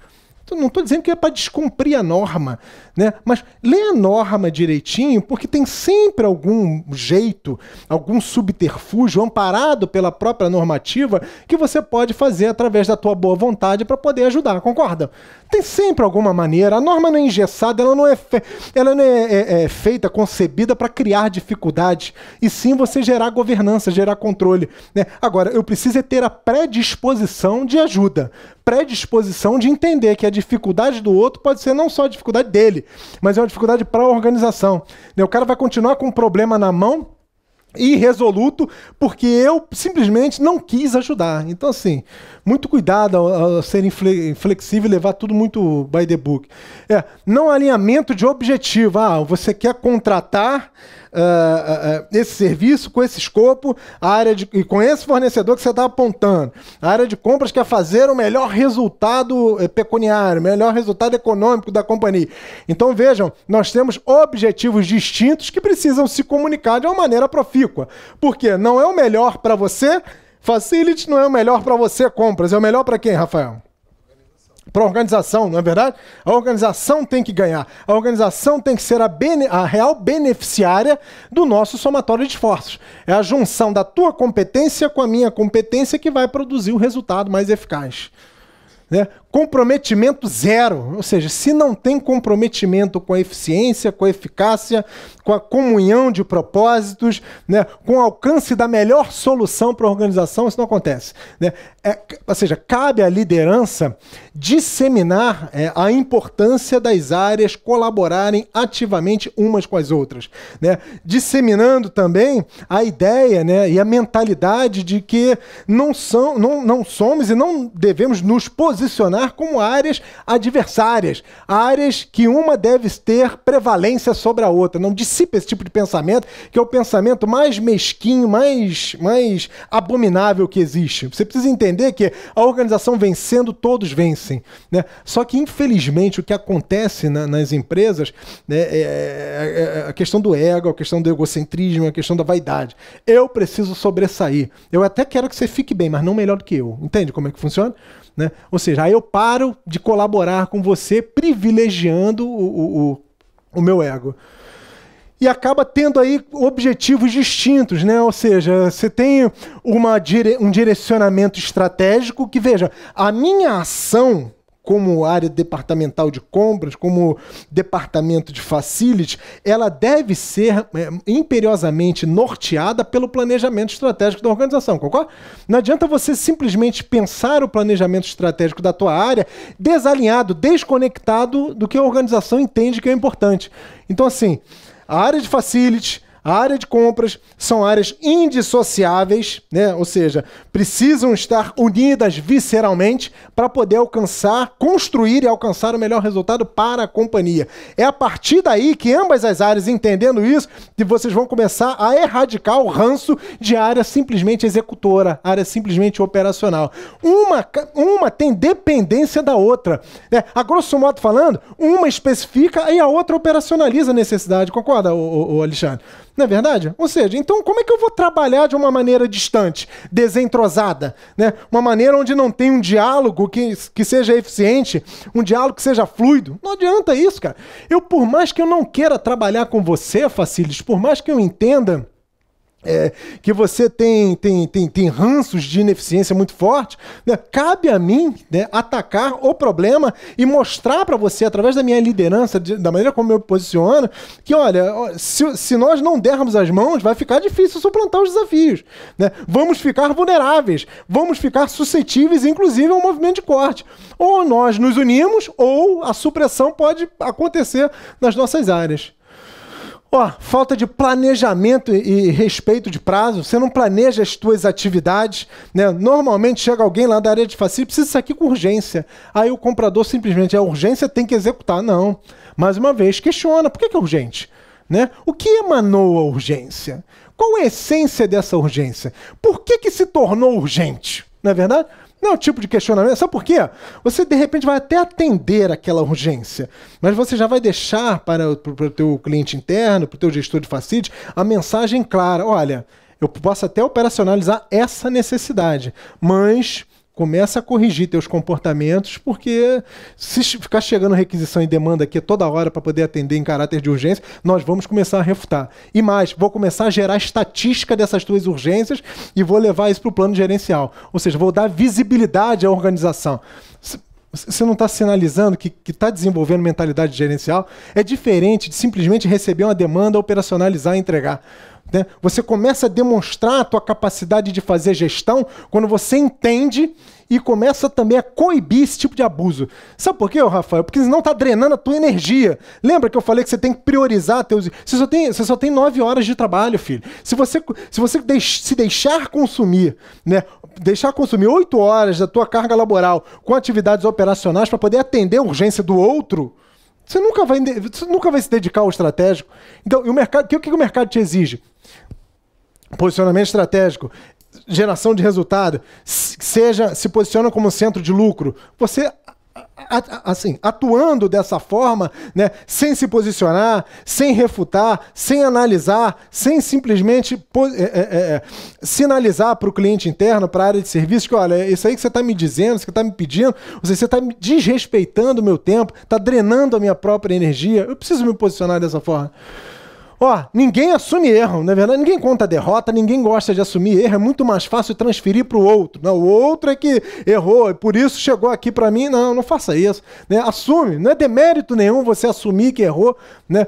Não estou dizendo que é para descumprir a norma, né? mas lê a norma direitinho, porque tem sempre algum jeito, algum subterfúgio amparado pela própria normativa que você pode fazer através da tua boa vontade para poder ajudar, concorda? Tem sempre alguma maneira. A norma não é engessada, ela não é, fe... ela não é, é, é feita, concebida para criar dificuldades, e sim você gerar governança, gerar controle. Né? Agora, eu preciso é ter a predisposição de ajuda predisposição de entender que a dificuldade do outro pode ser não só a dificuldade dele, mas é uma dificuldade para a organização. Né, o cara vai continuar com um problema na mão irresoluto porque eu simplesmente não quis ajudar. Então, assim, muito cuidado ao, ao ser inflexível e levar tudo muito by the book. É, não alinhamento de objetivo. Ah, você quer contratar ah, ah, ah, esse serviço com esse escopo, a área de, e com esse fornecedor que você está apontando. A área de compras quer fazer o melhor resultado eh, pecuniário, melhor resultado econômico da companhia. Então vejam, nós temos objetivos distintos que precisam se comunicar de uma maneira profícua. Porque não é o melhor para você, Facility não é o melhor para você, compras. É o melhor para quem, Rafael? para a organização, não é verdade? A organização tem que ganhar. A organização tem que ser a, bene, a, real beneficiária do nosso somatório de esforços. É a junção da tua competência com a minha competência que vai produzir o resultado mais eficaz. Né? Comprometimento zero, ou seja, se não tem comprometimento com a eficiência, com a eficácia, com a comunhão de propósitos, né, com o alcance da melhor solução para a organização, isso não acontece. Né? É, ou seja, cabe à liderança disseminar é, a importância das áreas colaborarem ativamente umas com as outras, né? disseminando também a ideia né, e a mentalidade de que não, são, não, não somos e não devemos nos posicionar como áreas adversárias, áreas que uma deve ter prevalência sobre a outra. Não dissipa esse tipo de pensamento, que é o pensamento mais mesquinho, mais, mais abominável que existe. Você precisa entender que a organização vencendo, todos vencem. Né? Só que, infelizmente, o que acontece na, nas empresas né, é, é, é a questão do ego, a questão do egocentrismo, a questão da vaidade. Eu preciso sobressair. Eu até quero que você fique bem, mas não melhor do que eu. Entende como é que funciona? Né? Ou seja, aí eu paro de colaborar com você, privilegiando o, o, o meu ego e acaba tendo aí objetivos distintos, né? Ou seja, você tem uma dire... um direcionamento estratégico que, veja, a minha ação como área departamental de compras, como departamento de facilities, ela deve ser é, imperiosamente norteada pelo planejamento estratégico da organização, concorda? Não adianta você simplesmente pensar o planejamento estratégico da tua área desalinhado, desconectado do que a organização entende que é importante. Então, assim, a área de facilities a área de compras são áreas indissociáveis, né? ou seja, precisam estar unidas visceralmente para poder alcançar, construir e alcançar o melhor resultado para a companhia. É a partir daí que ambas as áreas, entendendo isso, que vocês vão começar a erradicar o ranço de área simplesmente executora, área simplesmente operacional. Uma, uma tem dependência da outra. Né? A grosso modo falando, uma especifica e a outra operacionaliza a necessidade. Concorda, o, Alexandre? Não é verdade? Ou seja, então como é que eu vou trabalhar de uma maneira distante, desentrosada, né? Uma maneira onde não tem um diálogo que, que seja eficiente, um diálogo que seja fluido. Não adianta isso, cara. Eu, por mais que eu não queira trabalhar com você, Facilis, por mais que eu entenda é, que você tem, tem, tem, tem ranços de ineficiência muito forte, né? cabe a mim né, atacar o problema e mostrar para você, através da minha liderança, de, da maneira como eu me posiciono, que olha, se, se nós não dermos as mãos, vai ficar difícil suplantar os desafios. Né? Vamos ficar vulneráveis, vamos ficar suscetíveis, inclusive, ao movimento de corte. Ou nós nos unimos, ou a supressão pode acontecer nas nossas áreas. Ó, falta de planejamento e respeito de prazo. Você não planeja as suas atividades, né? Normalmente chega alguém lá da área de facil, precisa isso aqui com urgência. Aí o comprador simplesmente, é urgência, tem que executar. Não. Mais uma vez, questiona, por que é urgente? Né? O que emanou a urgência? Qual a essência dessa urgência? Por que, que se tornou urgente? Não é verdade? Não é o tipo de questionamento. Sabe por quê? Você, de repente, vai até atender aquela urgência, mas você já vai deixar para, o teu cliente interno, para o teu gestor de facility, a mensagem clara. Olha, eu posso até operacionalizar essa necessidade, mas Começa a corrigir teus comportamentos, porque se ficar chegando requisição e demanda aqui toda hora para poder atender em caráter de urgência, nós vamos começar a refutar. E mais, vou começar a gerar estatística dessas tuas urgências e vou levar isso para o plano gerencial. Ou seja, vou dar visibilidade à organização você não está sinalizando que está desenvolvendo mentalidade gerencial, é diferente de simplesmente receber uma demanda, operacionalizar e entregar. Né? Você começa a demonstrar a tua capacidade de fazer gestão quando você entende e começa também a coibir esse tipo de abuso. Sabe por quê, Rafael? Porque senão tá drenando a tua energia. Lembra que eu falei que você tem que priorizar teus. Você só tem, você só tem nove horas de trabalho, filho. Se você, se você deix... se deixar consumir, né? Deixar consumir oito horas da tua carga laboral com atividades operacionais para poder atender a urgência do outro. Você nunca, vai, você nunca vai se dedicar ao estratégico. Então, o mercado, que, que o mercado te exige? posicionamento estratégico, geração de resultado, seja se posiciona como centro de lucro, você assim, atuando dessa forma, né, sem se posicionar, sem refutar, sem analisar, sem simplesmente é, é, é, sinalizar para o cliente interno, para a área de serviço, que olha, isso aí que você está me dizendo, que está me pedindo, você está me desrespeitando o meu tempo, está drenando a minha própria energia, eu preciso me posicionar dessa forma. Ó, ninguém assume erro, não é verdade? Ninguém conta derrota, ninguém gosta de assumir erro. É muito mais fácil transferir para o outro. Não, né? o outro é que errou e por isso chegou aqui para mim. Não, não faça isso. Né? Assume. Não é demérito nenhum você assumir que errou. Né?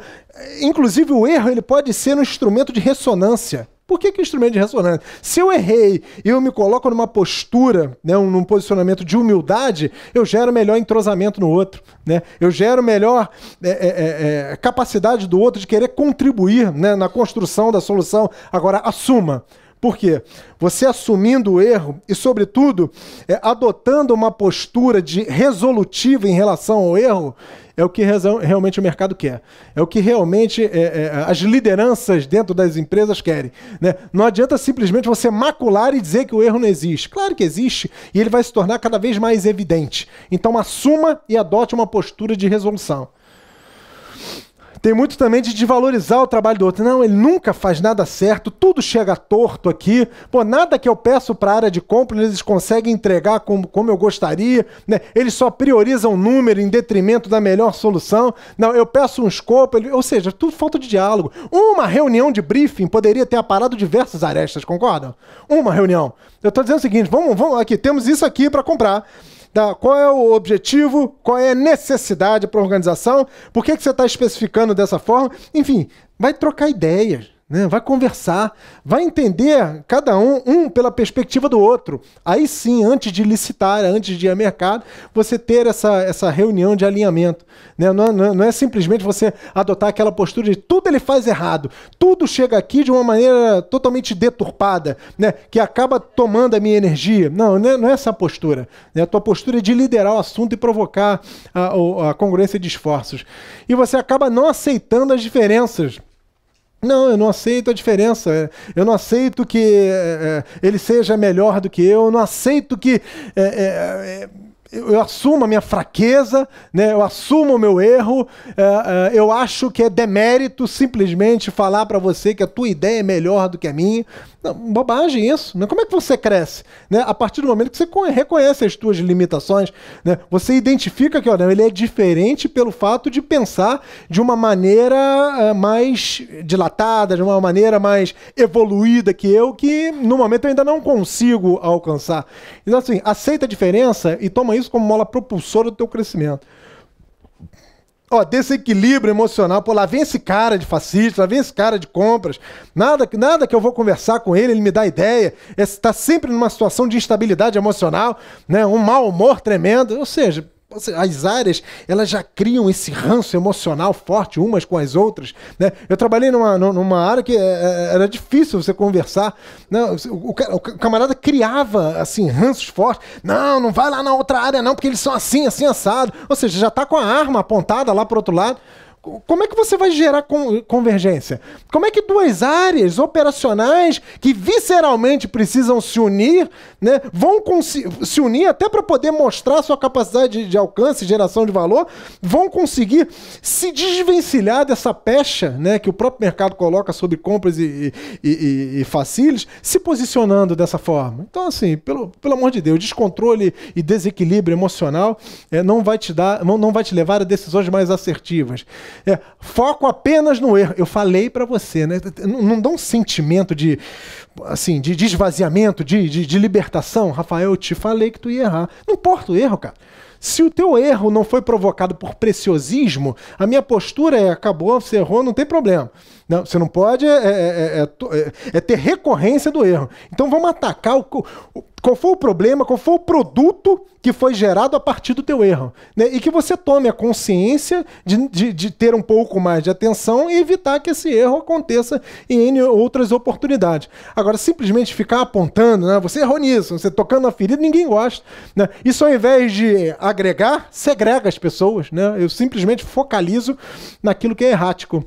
Inclusive, o erro ele pode ser um instrumento de ressonância. Por que, que instrumento de ressonância? Se eu errei e eu me coloco numa postura, né, um, num posicionamento de humildade, eu gero melhor entrosamento no outro. Né? Eu gero melhor é, é, é, é, capacidade do outro de querer contribuir né, na construção da solução. Agora, assuma. Por quê? Você assumindo o erro e, sobretudo, é, adotando uma postura de resolutiva em relação ao erro, é o que realmente o mercado quer, é o que realmente é, é, as lideranças dentro das empresas querem. Né? Não adianta simplesmente você macular e dizer que o erro não existe. Claro que existe e ele vai se tornar cada vez mais evidente. Então assuma e adote uma postura de resolução. Tem muito também de desvalorizar o trabalho do outro. Não, ele nunca faz nada certo, tudo chega torto aqui. Pô, nada que eu peço para a área de compra eles conseguem entregar como, como eu gostaria. Né? Eles só priorizam o número em detrimento da melhor solução. Não, eu peço um escopo, ele... ou seja, tudo falta de diálogo. Uma reunião de briefing poderia ter aparado diversas arestas, concordam? Uma reunião. Eu estou dizendo o seguinte, vamos, vamos aqui, temos isso aqui para comprar da qual é o objetivo, qual é a necessidade para a organização, por que, que você está especificando dessa forma. Enfim, vai trocar ideias. Né? Vai conversar, vai entender cada um, um pela perspectiva do outro. Aí sim, antes de licitar, antes de ir a mercado, você ter essa, essa reunião de alinhamento. Né? Não, não, não, é simplesmente você adotar aquela postura de tudo ele faz errado, tudo chega aqui de uma maneira totalmente deturpada, né? que acaba tomando a minha energia. Não, não é, não é essa a postura. Né? A tua postura é de liderar o assunto e provocar a, a congruência de esforços. E você acaba não aceitando as diferenças não, eu não aceito a diferença. É, eu não aceito que é, é, ele seja melhor do que eu. Eu não aceito que. É, é, é eu assumo a minha fraqueza, né? eu assumo o meu erro, é, é, eu acho que é demérito simplesmente falar para você que a tua ideia é melhor do que a minha. Não, bobagem isso. Né? Como é que você cresce? Né? A partir do momento que você reconhece as tuas limitações, né? você identifica que olha, ele é diferente pelo fato de pensar de uma maneira é, mais dilatada, de uma maneira mais evoluída que eu, que no momento eu ainda não consigo alcançar. Então, assim, aceita a diferença e toma isso como mola propulsora do teu crescimento. Ó, desequilíbrio emocional. Pô, lá vem esse cara de fascista, lá vem esse cara de compras. Nada, nada que eu vou conversar com ele, ele me dá ideia. Está é, sempre numa situação de instabilidade emocional, né? Um mau humor tremendo. Ou seja, as áreas elas já criam esse ranço emocional forte umas com as outras. Né? Eu trabalhei numa, numa área que é, é, era difícil você conversar. Né? O, o, o, camarada criava assim ranços fortes. Não, não vai lá na outra área não, porque eles são assim, assim, assado. Ou seja, já está com a arma apontada lá para outro lado. Como é que você vai gerar convergência? Como é que duas áreas operacionais que visceralmente precisam se unir, né, vão se unir até para poder mostrar sua capacidade de alcance, geração de valor, vão conseguir se desvencilhar dessa pecha né, que o próprio mercado coloca sobre compras e, e, e, e facilities, se posicionando dessa forma. Então, assim, pelo, pelo amor de Deus, descontrole e desequilíbrio emocional é, não vai te dar, não, não vai te levar a decisões mais assertivas. É, foco apenas no erro. Eu falei para você, né? Não, não, dá um sentimento de, assim, de esvaziamento, de, de, de libertação. Rafael, eu te falei que tu ia errar. Não importa o erro, cara. Se o teu erro não foi provocado por preciosismo, a minha postura é: acabou, você errou, não tem problema. Não, você não pode é, é é, é, é, é, ter recorrência do erro. Então vamos atacar o, o, qual foi o problema, qual foi o produto que foi gerado a partir do teu erro. Né? E que você tome a consciência de, de, de, ter um pouco mais de atenção e evitar que esse erro aconteça em outras oportunidades. Agora, simplesmente ficar apontando, né? você errou nisso, você tocando a ferida, ninguém gosta. Né? Isso ao invés de agregar, segrega as pessoas. Né? Eu simplesmente focalizo naquilo que é errático.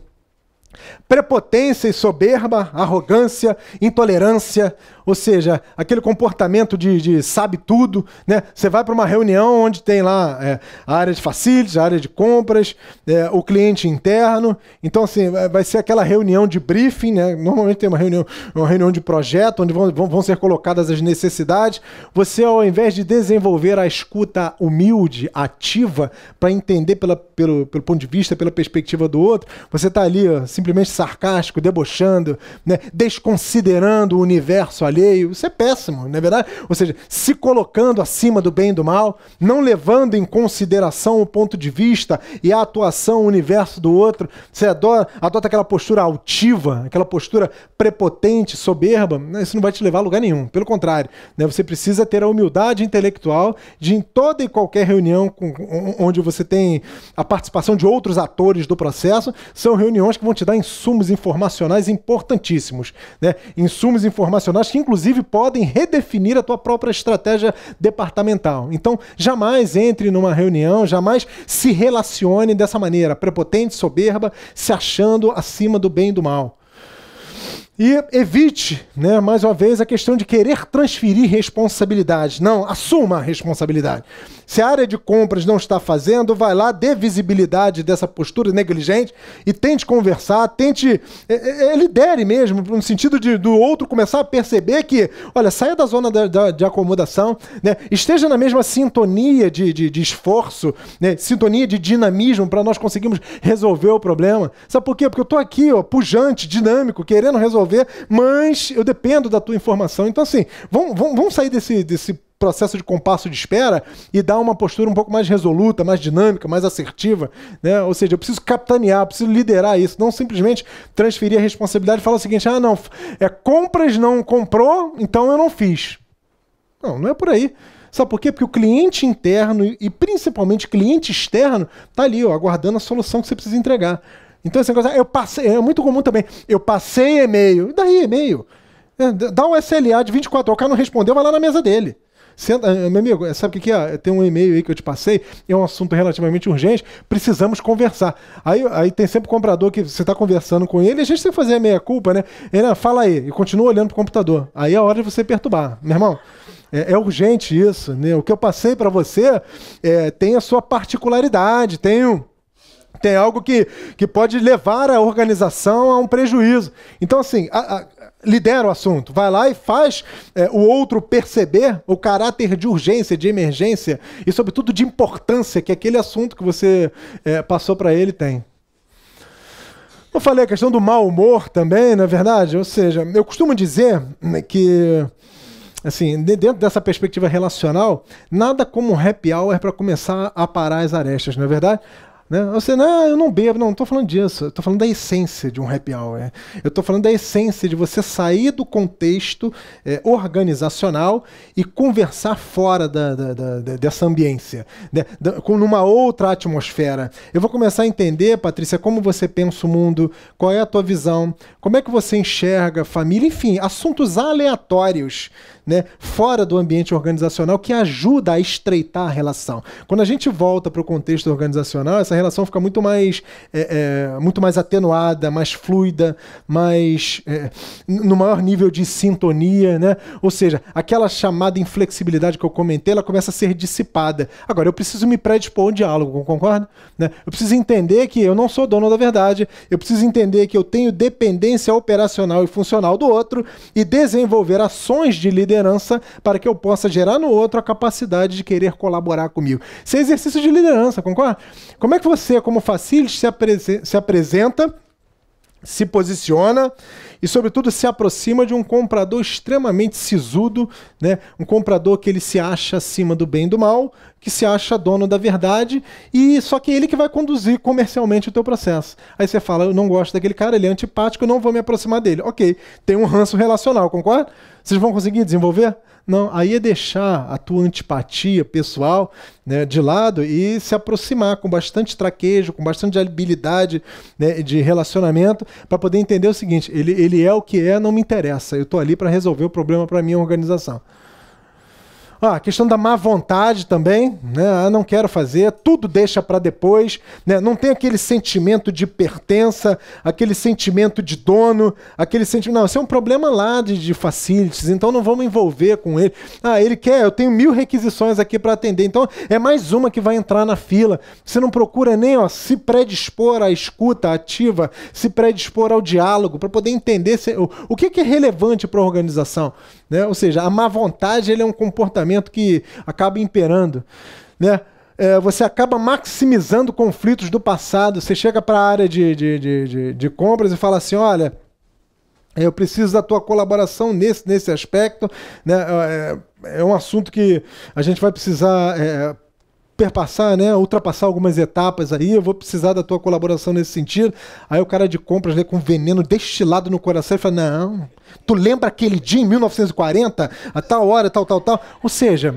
Prepotência e soberba, arrogância, intolerância, ou seja, aquele comportamento de, de sabe tudo. Né? Você vai para uma reunião onde tem lá é, a área de facilities, a área de compras, é, o cliente interno. Então, assim, vai ser aquela reunião de briefing, né? Normalmente tem uma reunião, uma reunião de projeto, onde vão, vão ser colocadas as necessidades. Você, ao invés de desenvolver a escuta humilde, ativa, para entender pela, pelo, pelo ponto de vista, pela perspectiva do outro, você está ali, assim se simplesmente sarcástico, debochando, né, desconsiderando o universo alheio. Isso é péssimo, não é verdade? Ou seja, se colocando acima do bem e do mal, não levando em consideração o ponto de vista e a atuação, o universo do outro. Você adora, adota aquela postura altiva, aquela postura prepotente, soberba. Né, isso não vai te levar a lugar nenhum. Pelo contrário, né, você precisa ter a humildade intelectual de, em toda e qualquer reunião com, onde você tem a participação de outros atores do processo, são reuniões que vão te dar insumos informacionais importantíssimos, né? Insumos informacionais que inclusive podem redefinir a tua própria estratégia departamental. Então, jamais entre numa reunião, jamais se relacione dessa maneira, prepotente, soberba, se achando acima do bem e do mal. E evite, né, mais uma vez, a questão de querer transferir responsabilidades. Não, assuma a responsabilidade. Se a área de compras não está fazendo, vai lá, dê visibilidade dessa postura negligente e tente conversar, tente. É, é, é, lidere mesmo, no sentido de, do outro começar a perceber que, olha, saia da zona da, da, de acomodação, né, esteja na mesma sintonia de, de, de esforço, né, sintonia de dinamismo para nós conseguirmos resolver o problema. Sabe por quê? Porque eu estou aqui, ó, pujante, dinâmico, querendo resolver resolver, mas eu dependo da tua informação. Então, assim, vamos, vamos, vamos sair desse, desse processo de compasso de espera e dar uma postura um pouco mais resoluta, mais dinâmica, mais assertiva, né? Ou seja, eu preciso capitanear, preciso liderar isso, não simplesmente transferir a responsabilidade e falar o seguinte: ah, não, é compras não comprou, então eu não fiz. Não, não é por aí. Sabe por quê? Porque o cliente interno e principalmente cliente externo está ali, ó, aguardando a solução que você precisa entregar. Então, esse negócio, ah, eu passei, é muito comum também, eu passei e-mail, e daí e-mail? É, dá um SLA de 24 horas, o cara não respondeu, vai lá na mesa dele. Senta, ah, meu amigo, é, sabe o que, que é? é? Tem um e-mail aí que eu te passei, é um assunto relativamente urgente, precisamos conversar. Aí, aí tem sempre o comprador que você está conversando com ele, a gente tem que fazer a meia-culpa, né? Ele ah, fala aí, e continua olhando pro computador. Aí é a hora de você perturbar. Meu irmão, é, é urgente isso, né? O que eu passei para você é, tem a sua particularidade, tem um tem algo que, que pode levar a organização a um prejuízo. Então, assim, a, a, lidera o assunto, vai lá e faz é, o outro perceber o caráter de urgência, de emergência e, sobretudo, de importância que aquele assunto que você é, passou para ele tem. Eu falei a questão do mau humor também, na é verdade. Ou seja, eu costumo dizer né, que, assim, dentro dessa perspectiva relacional, nada como um happy hour para começar a parar as arestas, não é verdade? Né? Você, não, eu não bebo, não, não falando disso. Estou falando da essência de um happy hour. Né? Eu estou falando da essência de você sair do contexto é, organizacional e conversar fora da, da, da, dessa ambiência, né? da, com numa outra atmosfera. Eu vou começar a entender, Patrícia, como você pensa o mundo, qual é a tua visão, como é que você enxerga a família, enfim, assuntos aleatórios né, fora do ambiente organizacional que ajuda a estreitar a relação. Quando a gente volta para o contexto organizacional, essa relação fica muito mais, é, é, muito mais atenuada, mais fluida, mais é, no maior nível de sintonia, né? Ou seja, aquela chamada inflexibilidade que eu comentei, ela começa a ser dissipada. Agora, eu preciso me predispor ao diálogo, concorda? Né? Eu preciso entender que eu não sou dono da verdade, eu preciso entender que eu tenho dependência operacional e funcional do outro e desenvolver ações de liderança liderança para que eu possa gerar no outro a capacidade de querer colaborar comigo. Isso é exercício de liderança, concorda? Como é que você, como facility, se, se apresenta, se posiciona e, sobretudo, se aproxima de um comprador extremamente sisudo, né? um comprador que ele se acha acima do bem e do mal, que se acha dono da verdade, e só que é ele que vai conduzir comercialmente o teu processo. Aí você fala, eu não gosto daquele cara, ele é antipático, eu não vou me aproximar dele. Ok, tem um ranço relacional, concorda? Vocês vão conseguir desenvolver? Não, aí é deixar a tua antipatia pessoal né, de lado e se aproximar com bastante traquejo, com bastante habilidade né, de relacionamento, para poder entender o seguinte: ele, ele é o que é, não me interessa, eu estou ali para resolver o problema para minha organização ó a questão da má vontade também, né? Ah, não quero fazer, tudo deixa para depois, né? Não tem aquele sentimento de pertença, aquele sentimento de dono, aquele sentimento. Não, isso é um problema lá de, de facilities, então não vamos envolver com ele. Ah, ele quer, eu tenho mil requisições aqui para atender, então é mais uma que vai entrar na fila. Você não procura nem ó, se predispor à escuta ativa, se predispor ao diálogo, para poder entender se, o, o que, que é relevante para a organização. Né? Ou seja, a má vontade ele é um comportamento que acaba imperando. Né? É, você acaba maximizando conflitos do passado. Você chega para a área de, de, de, de, de compras e fala assim: olha, eu preciso da tua colaboração nesse, nesse aspecto. Né? É, é, é um assunto que a gente vai precisar é, perpassar, né, ultrapassar algumas etapas aí, eu vou precisar da tua colaboração nesse sentido. Aí o cara de compras né, com veneno destilado no coração, e fala: "Não, tu lembra aquele dia em 1940, a tal hora, tal, tal, tal?" Ou seja,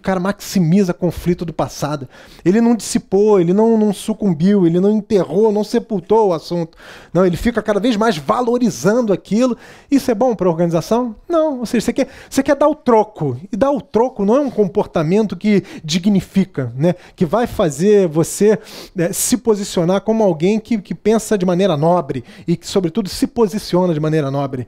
o cara maximiza conflito do passado. Ele não dissipou, ele não, não sucumbiu, ele não enterrou, não sepultou o assunto. Não, ele fica cada vez mais valorizando aquilo. Isso é bom para a organização? Não. Ou seja, você quer, você quer dar o troco. E dar o troco não é um comportamento que dignifica, né? que vai fazer você né, se posicionar como alguém que, que pensa de maneira nobre e que, sobretudo, se posiciona de maneira nobre.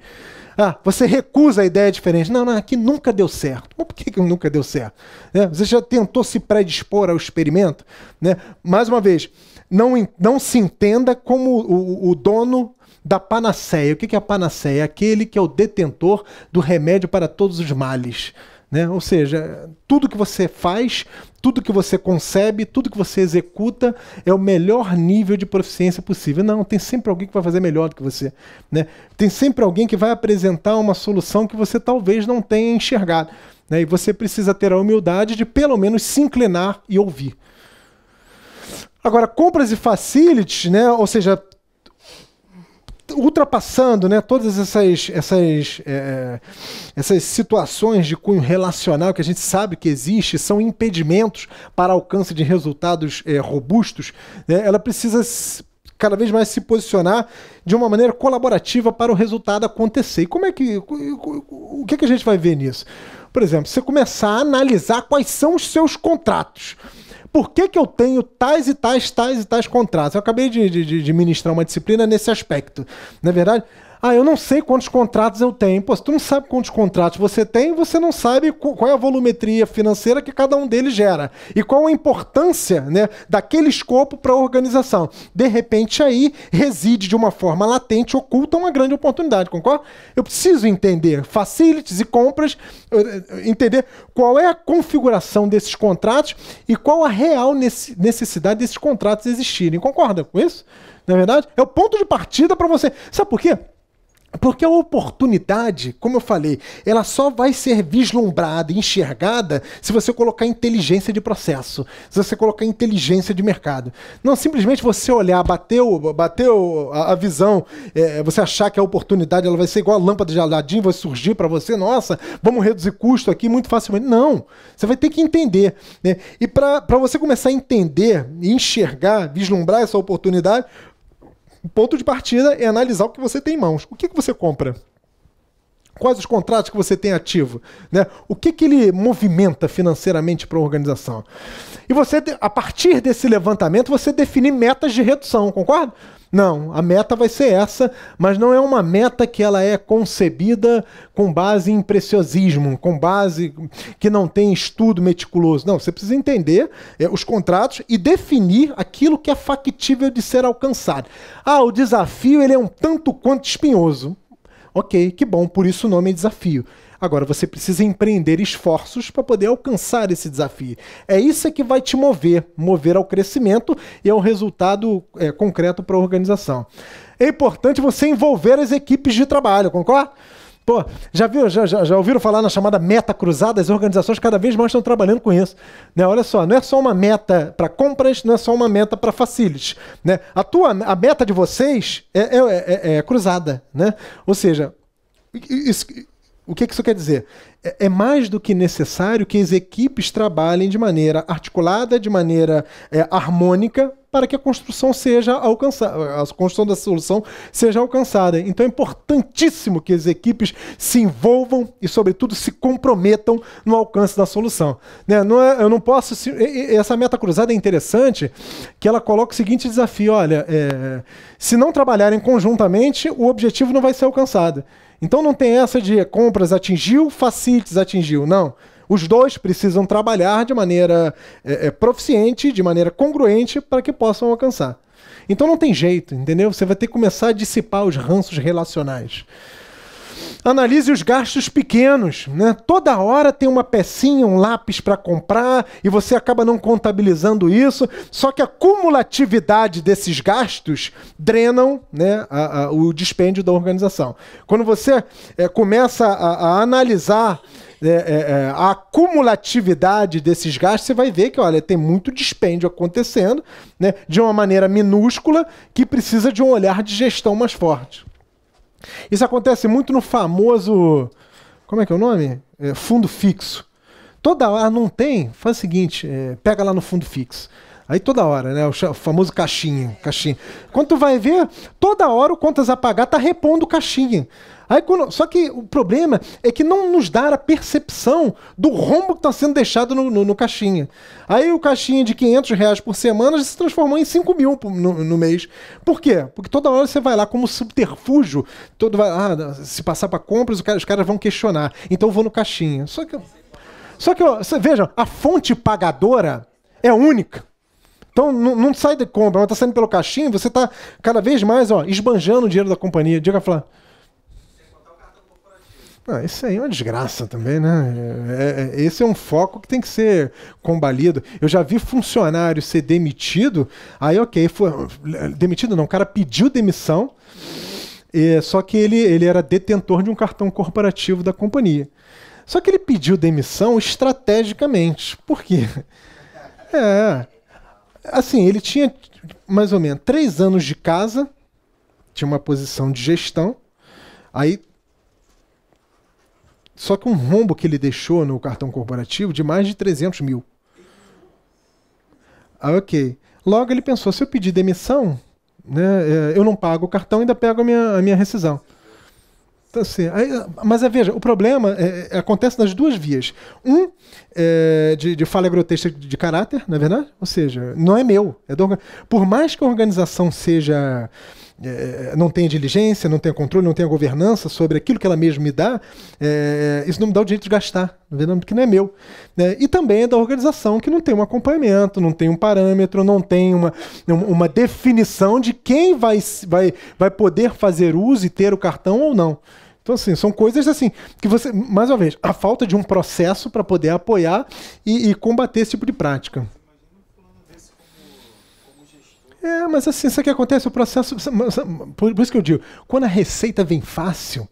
Ah, você recusa a ideia diferente. Não, não, aqui nunca deu certo. Mas por que, que nunca deu certo? Né? Você já tentou se predispor ao experimento? Né? Mais uma vez, não, não se entenda como o, o dono da panaceia. O que é a panaceia? Aquele que é o detentor do remédio para todos os males. Né? Ou seja, tudo que você faz, tudo que você concebe, tudo que você executa é o melhor nível de proficiência possível. Não, tem sempre alguém que vai fazer melhor do que você. Né? Tem sempre alguém que vai apresentar uma solução que você talvez não tenha enxergado. Né? E você precisa ter a humildade de pelo menos se inclinar e ouvir. Agora, compras e facilities, né? ou seja, ultrapassando né, todas essas, essas, é, é, essas situações de cunho relacional que a gente sabe que existe, são impedimentos para alcance de resultados é, robustos, né, ela precisa cada vez mais se posicionar de uma maneira colaborativa para o resultado acontecer. E como é que. O que, é que a gente vai ver nisso? Por exemplo, você começar a analisar quais são os seus contratos por que, que eu tenho tais e tais, tais e tais contratos? Eu acabei de, de, de ministrar uma disciplina nesse aspecto, na é verdade? Ah, eu não sei quantos contratos eu tenho. Pô, se tu não sabe quantos contratos você tem, você não sabe qual é a volumetria financeira que cada um deles gera. E qual a importância né, daquele escopo para a organização. De repente, aí reside de uma forma latente, oculta uma grande oportunidade, concorda? Eu preciso entender facilities e compras, entender qual é a configuração desses contratos e qual a real necessidade desses contratos existirem. Concorda com isso? Na é verdade, é o ponto de partida para você. Sabe por quê? Porque a oportunidade, como eu falei, ela só vai ser vislumbrada, enxergada, se você colocar inteligência de processo, se você colocar inteligência de mercado. Não simplesmente você olhar, bateu, bateu a, a visão, é, você achar que a oportunidade ela vai ser igual a lâmpada de Aladim, vai surgir para você, nossa, vamos reduzir custo aqui muito facilmente. Não, você vai ter que entender. Né? E para você começar a entender, enxergar, vislumbrar essa oportunidade, o ponto de partida é analisar o que você tem em mãos. O que, que você compra? Quais os contratos que você tem ativo? Né? O que, que ele movimenta financeiramente para a organização? E você, a partir desse levantamento, você definir metas de redução, concorda? Não, a meta vai ser essa, mas não é uma meta que ela é concebida com base em preciosismo, com base que não tem estudo meticuloso. Não, você precisa entender é, os contratos e definir aquilo que é factível de ser alcançado. Ah, o desafio ele é um tanto quanto espinhoso. Ok, que bom, por isso o nome é desafio. Agora você precisa empreender esforços para poder alcançar esse desafio. É isso que vai te mover, mover ao crescimento e ao resultado é, concreto para a organização. É importante você envolver as equipes de trabalho, concorda? Pô, já, viu, já, já, já, ouviram falar na chamada meta cruzada? As organizações cada vez mais estão trabalhando com isso. Né? Olha só, não é só uma meta para compras, não é só uma meta para facilities. Né? A, tua, a meta de vocês é, é, é, é cruzada. Né? Ou seja, isso, o que, que isso quer dizer? É, é mais do que necessário que as equipes trabalhem de maneira articulada, de maneira é, harmônica, para que a construção seja alcançada, a construção da solução seja alcançada. Então é importantíssimo que as equipes se envolvam e, sobretudo, se comprometam no alcance da solução. Né? Não é, eu não posso. Se, essa meta cruzada é interessante, que ela coloca o seguinte desafio: olha, é, se não trabalharem conjuntamente, o objetivo não vai ser alcançado. Então não tem essa de compras atingiu, facites atingiu. Não. Os dois precisam trabalhar de maneira é, é, proficiente, de maneira congruente, para que possam alcançar. Então não tem jeito, entendeu? Você vai ter que começar a dissipar os ranços relacionais. Analise os gastos pequenos. Né? Toda hora tem uma pecinha, um lápis para comprar e você acaba não contabilizando isso. Só que a cumulatividade desses gastos drenam né, a, a, o dispêndio da organização. Quando você é, começa a, a analisar é, é, a acumulatividade desses gastos, você vai ver que, olha, tem muito dispêndio acontecendo, né, de uma maneira minúscula, que precisa de um olhar de gestão mais forte. Isso acontece muito no famoso. Como é que é o nome? É, fundo fixo. Toda hora não tem, faz o seguinte, é, pega lá no fundo fixo. Aí toda hora, né? O famoso caixinha, caixinha. Quando tu vai ver, toda hora o contas a pagar tá repondo caixinha. Aí quando, só que o problema é que não nos dá a percepção do rombo que está sendo deixado no, no, no, caixinha. Aí o caixinha de 500 reais por semana se transformou em 5 mil no, no, mês. Por quê? Porque toda hora você vai lá como subterfúgio, todo vai, ah, se passar para compras, os caras, os caras vão questionar. Então eu vou no caixinha. Só que, só que vejam, a fonte pagadora é única. Então não, não sai da compra, mas está saindo pelo caixinho, você está cada vez mais ó, esbanjando o dinheiro da companhia. Diga falar. Não, isso aí é uma desgraça também, né? É, é, é, esse é um foco que tem que ser combalido. Eu já vi funcionário ser demitido, aí ok, foi demitido não, o cara pediu demissão, só que ele, ele era detentor de um cartão corporativo da companhia. Só que ele pediu demissão estrategicamente. Por quê? É. Assim, ele tinha mais ou menos três anos de casa, tinha uma posição de gestão, aí só que um rombo que ele deixou no cartão corporativo de mais de 300 mil. Ah, ok. Logo ele pensou: se eu pedir demissão, né, é, eu não pago o cartão e ainda pego a minha, a minha rescisão. Então, assim, aí, mas é, veja, o problema é, é, acontece nas duas vias. Um, é, de, de falha grotesca de caráter, na é verdade? Ou seja, não é meu. É do, por mais que a organização seja é, não tenha diligência, não tenha controle, não tenha governança sobre aquilo que ela mesma me dá, é, isso não me dá o direito de gastar, que não é meu. Né? E também é da organização, que não tem um acompanhamento, não tem um parâmetro, não tem uma, uma definição de quem vai, vai, vai poder fazer uso e ter o cartão ou não. Então, assim, são coisas assim que você, mais uma vez, a falta de um processo para poder apoiar e, e combater esse tipo de prática. É, mas assim, isso que acontece? O processo. Por, por isso que eu digo, quando a receita vem fácil,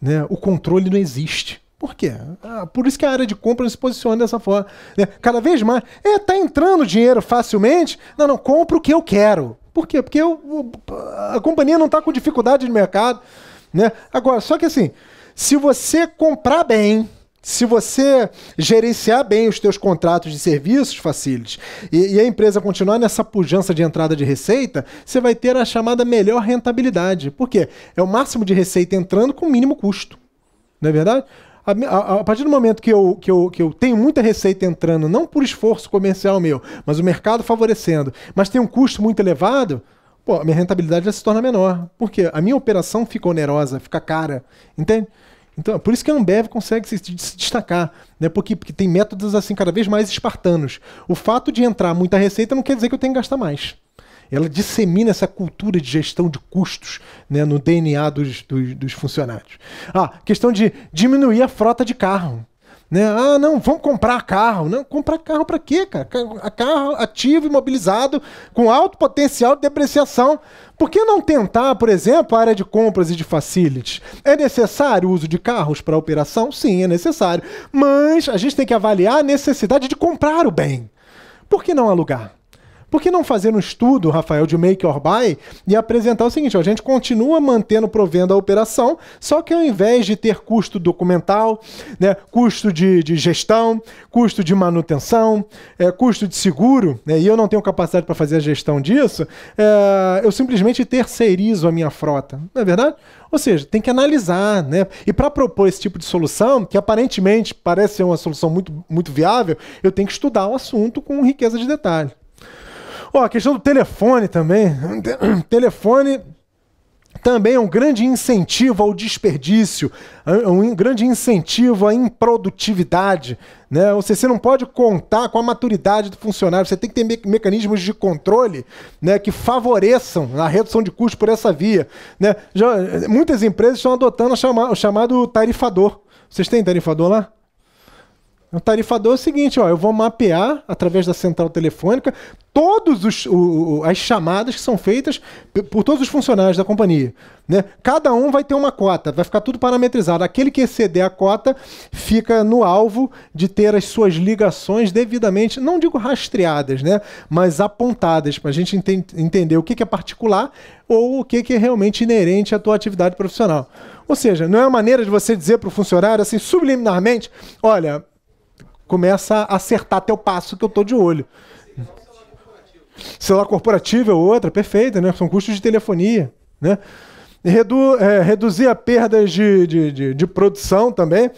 né, o controle não existe. Por quê? Ah, por isso que a área de compra não se posiciona dessa forma. Né? Cada vez mais. É, tá entrando dinheiro facilmente. Não, não, compro o que eu quero. Por quê? Porque eu, a companhia não está com dificuldade de mercado. Né? Agora, só que assim, se você comprar bem, se você gerenciar bem os teus contratos de serviços, Facilities, e, e, a empresa continuar nessa pujança de entrada de receita, você vai ter a chamada melhor rentabilidade. Por quê? É o máximo de receita entrando com o mínimo custo. Não é verdade? A, a, a, partir do momento que eu, que, eu, que eu tenho muita receita entrando, não por esforço comercial meu, mas o mercado favorecendo, mas tem um custo muito elevado, pô, a minha rentabilidade já se torna menor. Por quê? A minha operação fica onerosa, fica cara. Entende? Então, por isso que a Ambev consegue se, destacar, né? Porque, porque tem métodos assim cada vez mais espartanos. O fato de entrar muita receita não quer dizer que eu tenho que gastar mais ela dissemina essa cultura de gestão de custos né, no DNA dos, dos, dos funcionários. Ah, questão de diminuir a frota de carro. Né? Ah, não, vamos comprar carro. Não, comprar carro para quê, cara? Carro ativo, imobilizado, com alto potencial de depreciação. Por que não tentar, por exemplo, a área de compras e de facilities? É necessário o uso de carros para operação? Sim, é necessário. Mas a gente tem que avaliar a necessidade de comprar o bem. Por que não alugar? Por que não fazer um estudo, Rafael, de make or buy e apresentar o seguinte: ó, a gente continua mantendo provendo a operação, só que ao invés de ter custo documental, né, custo de, de gestão, custo de manutenção, é, custo de seguro, né, e eu não tenho capacidade para fazer a gestão disso, é, eu simplesmente terceirizo a minha frota. Não é verdade? Ou seja, tem que analisar, né? E para propor esse tipo de solução, que aparentemente parece ser uma solução muito, muito viável, eu tenho que estudar o assunto com riqueza de detalhe. Ó, a questão do telefone também. telefone também é um grande incentivo ao desperdício, é um grande incentivo à improdutividade. Né? Ou seja, você não pode contar com a maturidade do funcionário, você tem que ter me mecanismos de controle né, que favoreçam a redução de custos por essa via. Né? Já, muitas empresas estão adotando o, chama o chamado tarifador. Vocês têm tarifador lá? O tarifador é o seguinte, ó, eu vou mapear através da central telefônica todas as chamadas que são feitas por todos os funcionários da companhia. Né? Cada um vai ter uma cota, vai ficar tudo parametrizado. Aquele que exceder a cota fica no alvo de ter as suas ligações devidamente, não digo rastreadas, né? mas apontadas, para a gente entender o que, que é particular ou o que, que é realmente inerente à tua atividade profissional. Ou seja, não é uma maneira de você dizer para o funcionário assim subliminarmente, olha, começa a acertar teu passo que eu tô de olho. Celular corporativo é outra, perfeita, né? São custos de telefonia, né? Redu, é, reduzir a perdas de, de, de, de, produção também.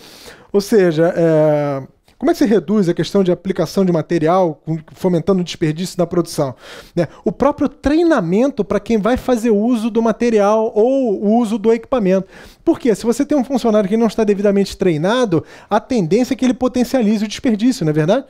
Ou seja, é, como é que se reduz a questão de aplicação de material, fomentando desperdício na produção? Né? O próprio treinamento para quem vai fazer uso do material ou uso do equipamento. Porque se você tem um funcionário que não está devidamente treinado, a tendência é que ele potencialize o desperdício, não é verdade?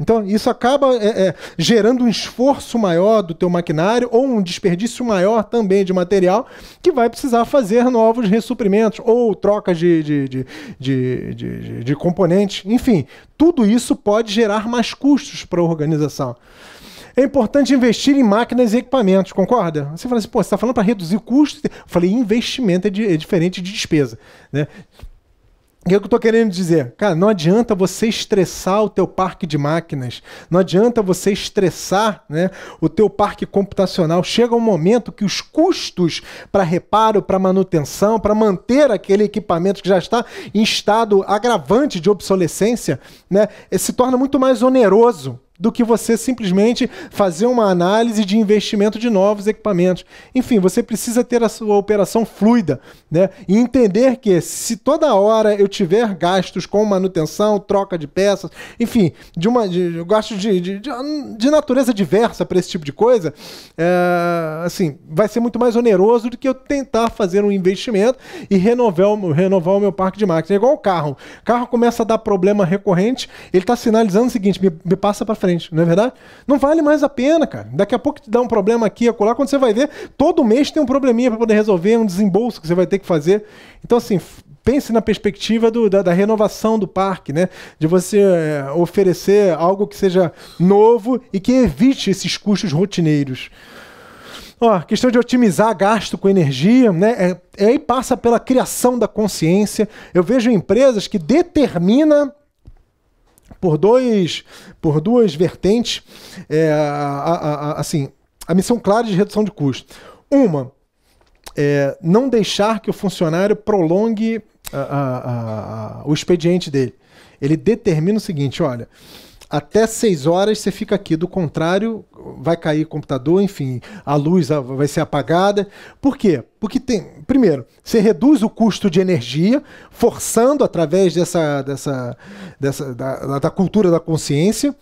Então, isso acaba é, é, gerando um esforço maior do teu maquinário ou um desperdício maior também de material que vai precisar fazer novos ressuprimentos ou trocas de, de, de, de, de, de componentes. Enfim, tudo isso pode gerar mais custos para a organização. É importante investir em máquinas e equipamentos, concorda? Você fala assim, pô, você está falando para reduzir custos? Eu falei, investimento é, de, é, diferente de despesa. Né? E é o que eu estou querendo dizer? Cara, não adianta você estressar o teu parque de máquinas, não adianta você estressar né, o teu parque computacional. Chega um momento que os custos para reparo, para manutenção, para manter aquele equipamento que já está em estado agravante de obsolescência, né, se torna muito mais oneroso do que você simplesmente fazer uma análise de investimento de novos equipamentos. Enfim, você precisa ter a sua operação fluida, né? E entender que se toda hora eu tiver gastos com manutenção, troca de peças, enfim, de uma de, gastos de, de, de, natureza diversa para esse tipo de coisa, é, assim, vai ser muito mais oneroso do que eu tentar fazer um investimento e renovar o, renovar o meu parque de máquinas. É igual o carro. O carro começa a dar problema recorrente, ele está sinalizando o seguinte, me, me passa para frente, não é verdade? Não vale mais a pena, cara. Daqui a pouco te dá um problema aqui, acolá, quando você vai ver, todo mês tem um probleminha para poder resolver, um desembolso que você vai ter que fazer. Então, assim, pense na perspectiva do, da, da, renovação do parque, né? De você é, oferecer algo que seja novo e que evite esses custos rotineiros. Ó, questão de otimizar gasto com energia, né? É, é aí passa pela criação da consciência. Eu vejo empresas que determinam por dois por duas vertentes é, a, a, a, assim a missão clara de redução de custo uma é, não deixar que o funcionário prolongue o expediente dele ele determina o seguinte olha até seis horas você fica aqui, do contrário, vai cair o computador, enfim, a luz vai ser apagada. Por quê? Porque tem, primeiro, você reduz o custo de energia, forçando através dessa, dessa, dessa da, da, cultura da consciência,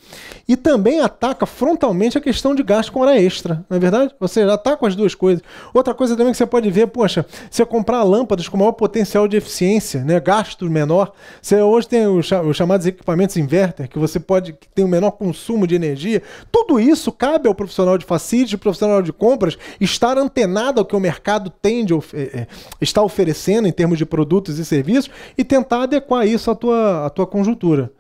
e também ataca frontalmente a questão de gasto com hora extra, não é verdade? Você ataca tá as duas coisas. Outra coisa também que você pode ver, poxa, você comprar lâmpadas com maior potencial de eficiência, né, gasto menor. Você hoje tem os chamados equipamentos inverter, que você pode, que tem o menor consumo de energia. Tudo isso cabe ao profissional de facilities, profissional de compras, estar antenado ao que o mercado tem eh, eh, está oferecendo em termos de produtos e serviços e tentar adequar isso à tua, à tua conjuntura.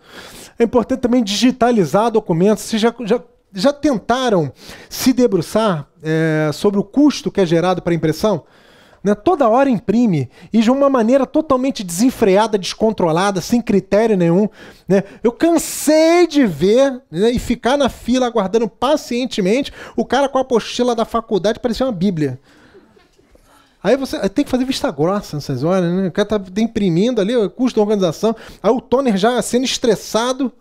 É importante também digitalizar documentos. vocês já, já, já tentaram se debruçar é, sobre o custo que é gerado para a impressão? Né? Toda hora imprime e de uma maneira totalmente desenfreada, descontrolada, sem critério nenhum. Né? Eu cansei de ver né, e ficar na fila aguardando pacientemente o cara com a apostila da faculdade parecia uma bíblia. Aí você aí tem que fazer vista grossa nessas horas, né? O cara tá imprimindo ali custa custo da organização. Aí o Toner já sendo estressado.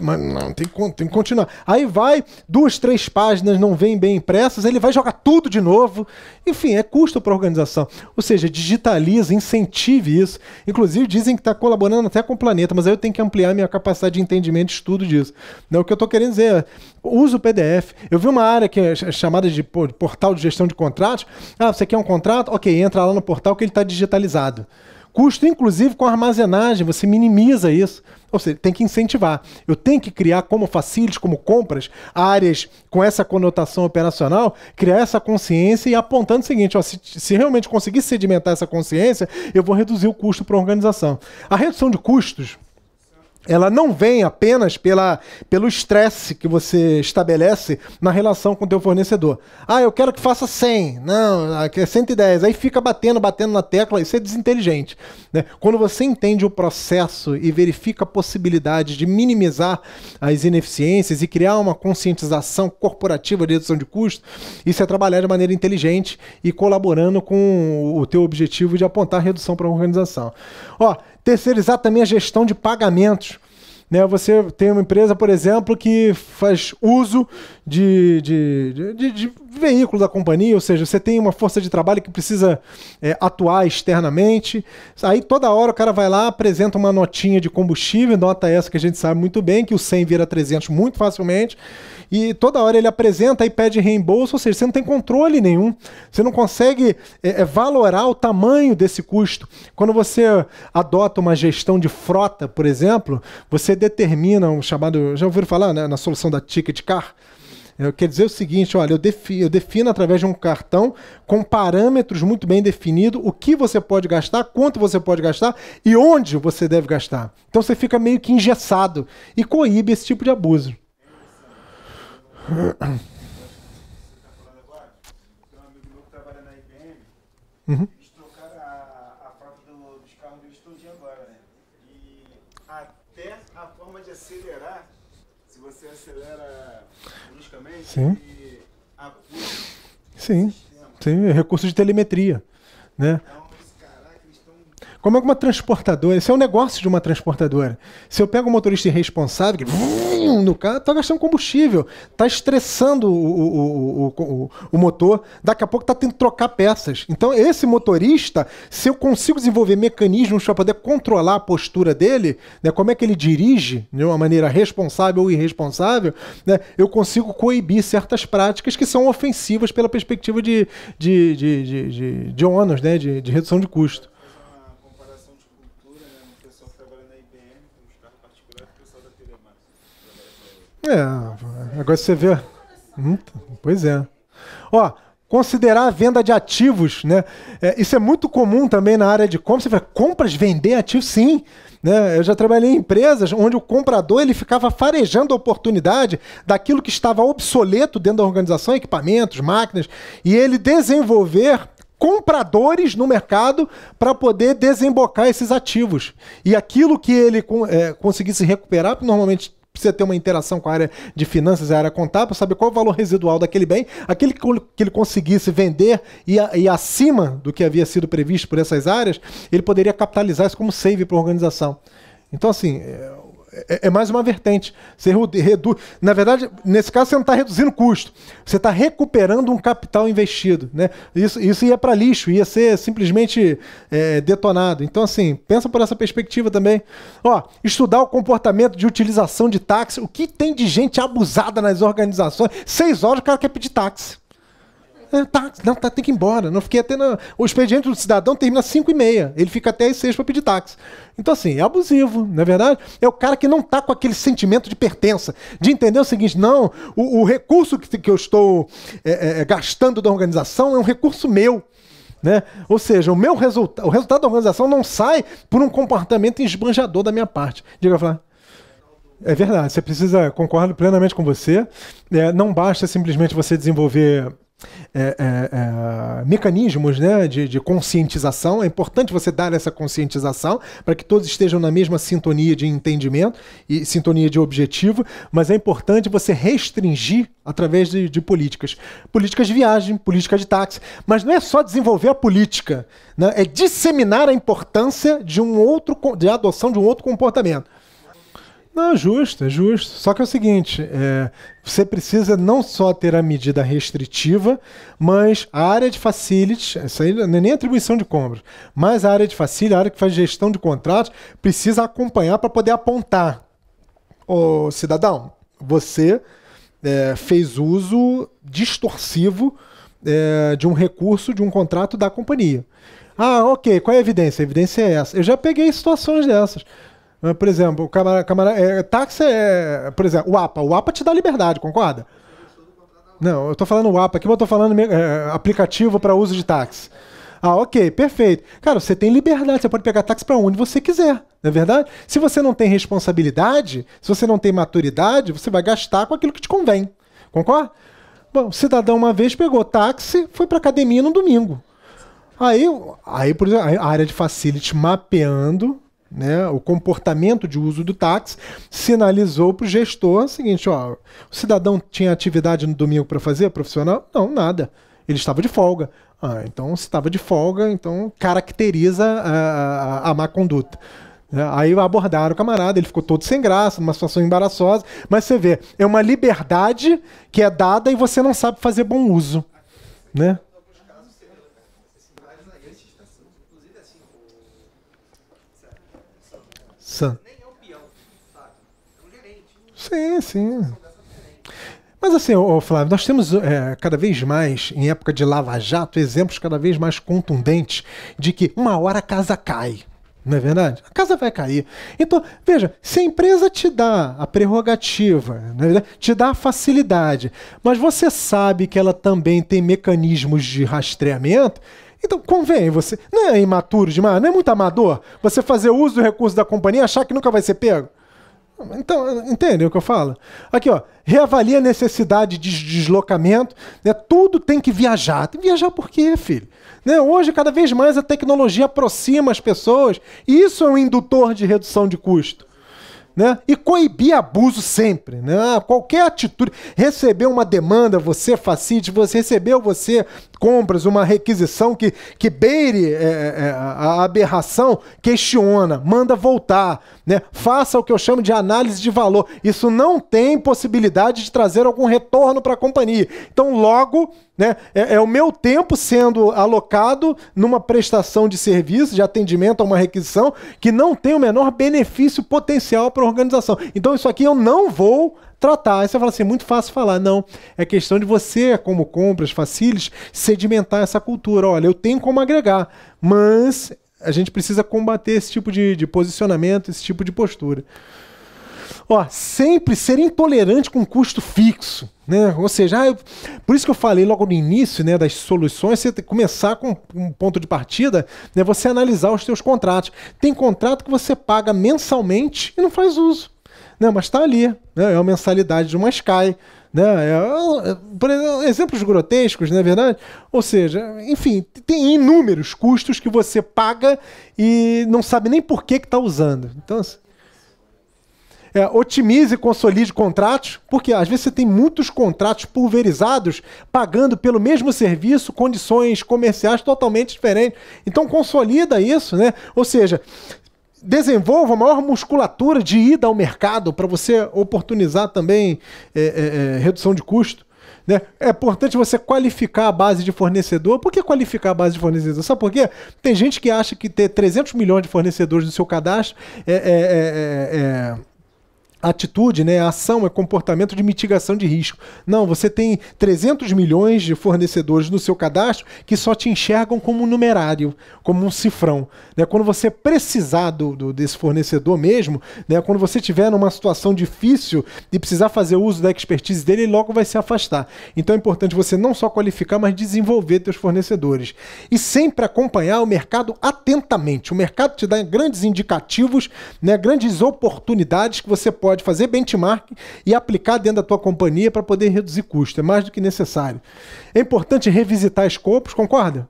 Mas não, tem que, tem que continuar. Aí vai, duas, três páginas não vêm bem impressas, ele vai jogar tudo de novo. Enfim, é custo para a organização. Ou seja, digitaliza, incentive isso. Inclusive dizem que está colaborando até com o planeta, mas aí eu tenho que ampliar minha capacidade de entendimento e estudo disso. Não, é o que eu tô querendo dizer Usa o PDF. Eu vi uma área que é chamada de portal de gestão de contratos. Ah, você quer um contrato? Ok, entra lá no portal que ele está digitalizado. Custo, inclusive, com armazenagem, você minimiza isso. Ou seja, tem que incentivar. Eu tenho que criar, como facilities, como compras, áreas com essa conotação operacional, criar essa consciência e apontando o seguinte: ó, se, se realmente conseguir sedimentar essa consciência, eu vou reduzir o custo para a organização. A redução de custos ela não vem apenas pela, pelo estresse que você estabelece na relação com o teu fornecedor. Ah, eu quero que faça 100, não, é 110. Aí fica batendo, batendo na tecla, isso é desinteligente. Né? Quando você entende o processo e verifica a possibilidade de minimizar as ineficiências e criar uma conscientização corporativa de redução de custo, isso é trabalhar de maneira inteligente e colaborando com o teu objetivo de apontar redução para a organização. Ó, Terceirizar também a gestão de pagamentos. Né, você tem uma empresa, por exemplo, que faz uso de, de, de, de veículo da companhia, ou seja, você tem uma força de trabalho que precisa é, atuar externamente. Aí toda hora o cara vai lá, apresenta uma notinha de combustível, nota essa que a gente sabe muito bem, que o 100 vira 300 muito facilmente. E toda hora ele apresenta e pede reembolso, ou seja, você não tem controle nenhum. Você não consegue é, é, valorar o tamanho desse custo. Quando você adota uma gestão de frota, por exemplo, você determina um chamado. Já ouviram falar né, na solução da Ticket Car? Eu quer dizer o seguinte, olha, eu, eu defino através de um cartão com parâmetros muito bem definidos o que você pode gastar, quanto você pode gastar e onde você deve gastar. Então você fica meio que engessado e coíbe esse tipo de abuso. Uhum. Sim. Sim. Sim, recurso de telemetria. Né? como é uma transportadora. Isso é um negócio de uma transportadora. Se eu pego um motorista irresponsável, que, hum, no carro, está gastando combustível, está estressando o, o, o, o, motor, daqui a pouco está tendo que trocar peças. Então, esse motorista, se eu consigo desenvolver mecanismos para poder controlar a postura dele, né, como é que ele dirige de uma maneira responsável ou irresponsável, né, eu consigo coibir certas práticas que são ofensivas pela perspectiva de, de, de, de, de, de ônus, né, de, de redução de custo. É, agora você vê. Hum, pois é. Ó, considerar a venda de ativos, né? É, isso é muito comum também na área de compras. Você fala, compras, vender ativos, sim. Né? Eu já trabalhei em empresas onde o comprador ele ficava farejando a oportunidade daquilo que estava obsoleto dentro da organização, equipamentos, máquinas, e ele desenvolver compradores no mercado para poder desembocar esses ativos. E aquilo que ele é, conseguisse recuperar, normalmente precisa ter uma interação com a área de finanças e a área contábil, saber qual é o valor residual daquele bem, aquele que ele conseguisse vender e, e acima do que havia sido previsto por essas áreas, ele poderia capitalizar isso como save para a organização. Então, assim, é, é, é mais uma vertente. Você reduz. Na verdade, nesse caso, você não está reduzindo custo. Você está recuperando um capital investido. Né? Isso, isso ia para lixo, ia ser simplesmente é, detonado. Então, assim, pensa por essa perspectiva também. Ó, estudar o comportamento de utilização de táxi. O que tem de gente abusada nas organizações? Seis horas o cara quer pedir táxi. É, tá, não, tá, tem que ir embora. Não fiquei até na... O expediente do cidadão termina às 5 e meia. Ele fica até às 6 para pedir táxi. Então, assim, é abusivo, não é verdade? É o cara que não tá com aquele sentimento de pertença, de entender o seguinte: não, o, o recurso que, que eu estou é, é, é gastando da organização é um recurso meu. Né? Ou seja, o meu resultado, o resultado da organização não sai por um comportamento esbanjador da minha parte. Diga, falar. É verdade, você precisa, concordo plenamente com você. É, não basta simplesmente você desenvolver é, é, é, mecanismos né, de, de conscientização. É importante você dar essa conscientização para que todos estejam na mesma sintonia de entendimento e sintonia de objetivo, mas é importante você restringir através de, de, políticas. Políticas de viagem, política de táxi. Mas não é só desenvolver a política, né? é disseminar a importância de um outro de adoção de um outro comportamento. Não, justo, é justo. Só que é o seguinte, é, você precisa não só ter a medida restritiva, mas a área de facilities, isso aí não é nem atribuição de compras, mas a área de facility, a área que faz gestão de contratos, precisa acompanhar para poder apontar. Ô cidadão, você é, fez uso distorcivo é, de um recurso de um contrato da companhia. Ah, ok, qual é a evidência? A evidência é essa. Eu já peguei situações dessas. Ah, por exemplo, o camara, camara, é, táxi é. Por exemplo, o APA. O APA te dá liberdade, concorda? Não, eu tô falando o APA aqui, mas eu tô falando é, aplicativo para uso de táxi. Ah, ok, perfeito. Cara, você tem liberdade, você pode pegar táxi para onde você quiser, não é verdade? Se você não tem responsabilidade, se você não tem maturidade, você vai gastar com aquilo que te convém. Concorda? Bom, o cidadão uma vez pegou táxi, foi para academia no domingo. Aí, aí, por exemplo, a área de facility mapeando né, o comportamento de uso do táxi, sinalizou para o gestor o seguinte: ó, o cidadão tinha atividade no domingo para fazer, profissional? Não, nada. Ele estava de folga. Ah, então se estava de folga, então caracteriza a, a, a má conduta. Né, aí abordaram o camarada, ele ficou todo sem graça, numa situação embaraçosa. Mas você vê, é uma liberdade que é dada e você não sabe fazer bom uso. Né? gerente. Sim, sim. Mas assim, ô, Flávio, nós temos é, cada vez mais, em época de lava-jato, exemplos cada vez mais contundentes de que uma hora a casa cai. Não é verdade? A casa vai cair. Então, veja, se a empresa te dá a prerrogativa, é te dá a facilidade, mas você sabe que ela também tem mecanismos de rastreamento, então, convém você. Não é imaturo demais, não é muito amador você fazer uso do recurso da companhia e achar que nunca vai ser pego? Então, entende o que eu falo? Aqui, ó, reavalie a necessidade de deslocamento, né? Tudo tem que viajar. Tem que viajar por quê, filho? Né? Hoje, cada vez mais, a tecnologia aproxima as pessoas. E isso é um indutor de redução de custo. Né? E coibir abuso sempre, né? Qualquer atitude, receber uma demanda, você facite, você recebeu você compras, uma requisição que, que beire é, é, é a aberração, questiona, manda voltar, né? faça o que eu chamo de análise de valor. Isso não tem possibilidade de trazer algum retorno para a companhia. Então, logo, né, é, é, o meu tempo sendo alocado numa prestação de serviço, de atendimento a uma requisição, que não tem o menor benefício potencial para a organização. Então, isso aqui eu não vou tratar. Aí você fala assim, muito fácil falar. Não, é questão de você, como compras, faciles sedimentar essa cultura. Olha, eu tenho como agregar, mas a gente precisa combater esse tipo de, de posicionamento, esse tipo de postura. Ó, sempre ser intolerante com custo fixo. Né? Ou seja, ah, eu, por isso que eu falei logo no início né, das soluções, você começar com um ponto de partida, né, você analisar os seus contratos. Tem contrato que você paga mensalmente e não faz uso né? Mas está ali, né? É uma mensalidade de uma Sky, né? É, é exemplos grotescos, não é verdade? Ou seja, enfim, tem inúmeros custos que você paga e não sabe nem por que que está usando. Então, assim, é, otimize e consolide contratos, porque às vezes você tem muitos contratos pulverizados pagando pelo mesmo serviço condições comerciais totalmente diferentes. Então consolida isso, né? Ou seja, desenvolva maior musculatura de ida ao mercado para você oportunizar também é, é, é, redução de custo. Né? É importante você qualificar a base de fornecedor. Por que qualificar a base de fornecedor? Sabe por quê? Tem gente que acha que ter 300 milhões de fornecedores no seu cadastro é, é, é, é, é atitude, né, a ação é comportamento de mitigação de risco. Não, você tem 300 milhões de fornecedores no seu cadastro que só te enxergam como um numerário, como um cifrão. Né? Quando você precisar do, do, desse fornecedor mesmo, né, quando você tiver numa situação difícil e precisar fazer uso da expertise dele, ele logo vai se afastar. Então é importante você não só qualificar, mas desenvolver teus fornecedores. E sempre acompanhar o mercado atentamente. O mercado te dá grandes indicativos, né, grandes oportunidades que você pode pode fazer benchmark e aplicar dentro da tua companhia para poder reduzir custo. É mais do que necessário. É importante revisitar escopos, concorda?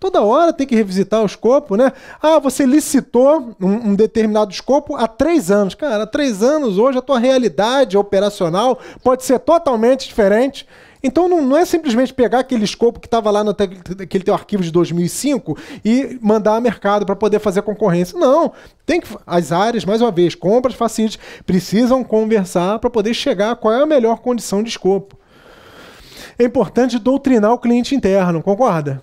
Toda hora tem que revisitar o escopo, né? Ah, você licitou um, um, determinado escopo há três anos. Cara, há três anos hoje a tua realidade operacional pode ser totalmente diferente então não, não, é simplesmente pegar aquele escopo que estava lá aquele teu arquivo de 2005 e mandar a mercado para poder fazer concorrência. Não, tem que as áreas mais uma vez, compras, facilities, precisam conversar para poder chegar a qual é a melhor condição de escopo. É importante doutrinar o cliente interno, concorda?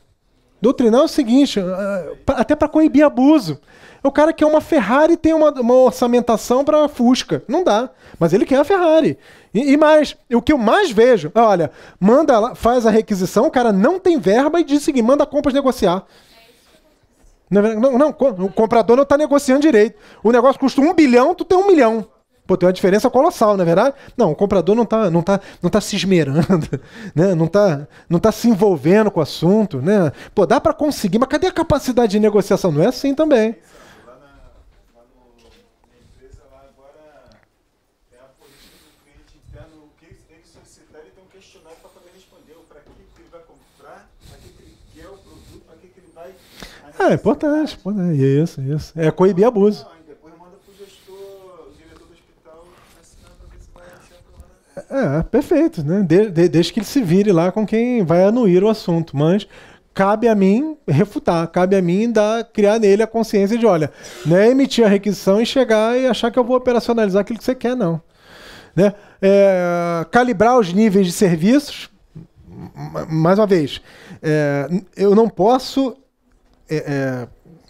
Doutrinar é o seguinte, ah, até para coibir abuso. O cara quer uma Ferrari e tem uma, uma orçamentação para Fusca. Não dá. Mas ele quer a Ferrari. E, e mais, o que eu mais vejo, é, olha, manda, faz a requisição, o cara não tem verba e diz o seguinte, manda a compras negociar. Não, não, não, o comprador não está negociando direito. O negócio custa um bilhão, tu tem um milhão. Pô, tem uma diferença colossal, não é verdade? Não, o comprador não está não tá, não tá se esmerando, né? não está não tá se envolvendo com o assunto. Né? Pô, dá para conseguir, mas cadê a capacidade de negociação? Não é assim também. É importante, pô, né? Isso, é isso. É coibir abuso. É, perfeito, né? De, de, desde que ele se vire lá com quem vai anuir o assunto. Mas cabe a mim refutar, cabe a mim dar, criar nele a consciência de, olha, não é emitir a requisição e chegar e achar que eu vou operacionalizar aquilo que você quer, não. Né? É, calibrar os níveis de serviços, mais uma vez, é, eu não posso é, é,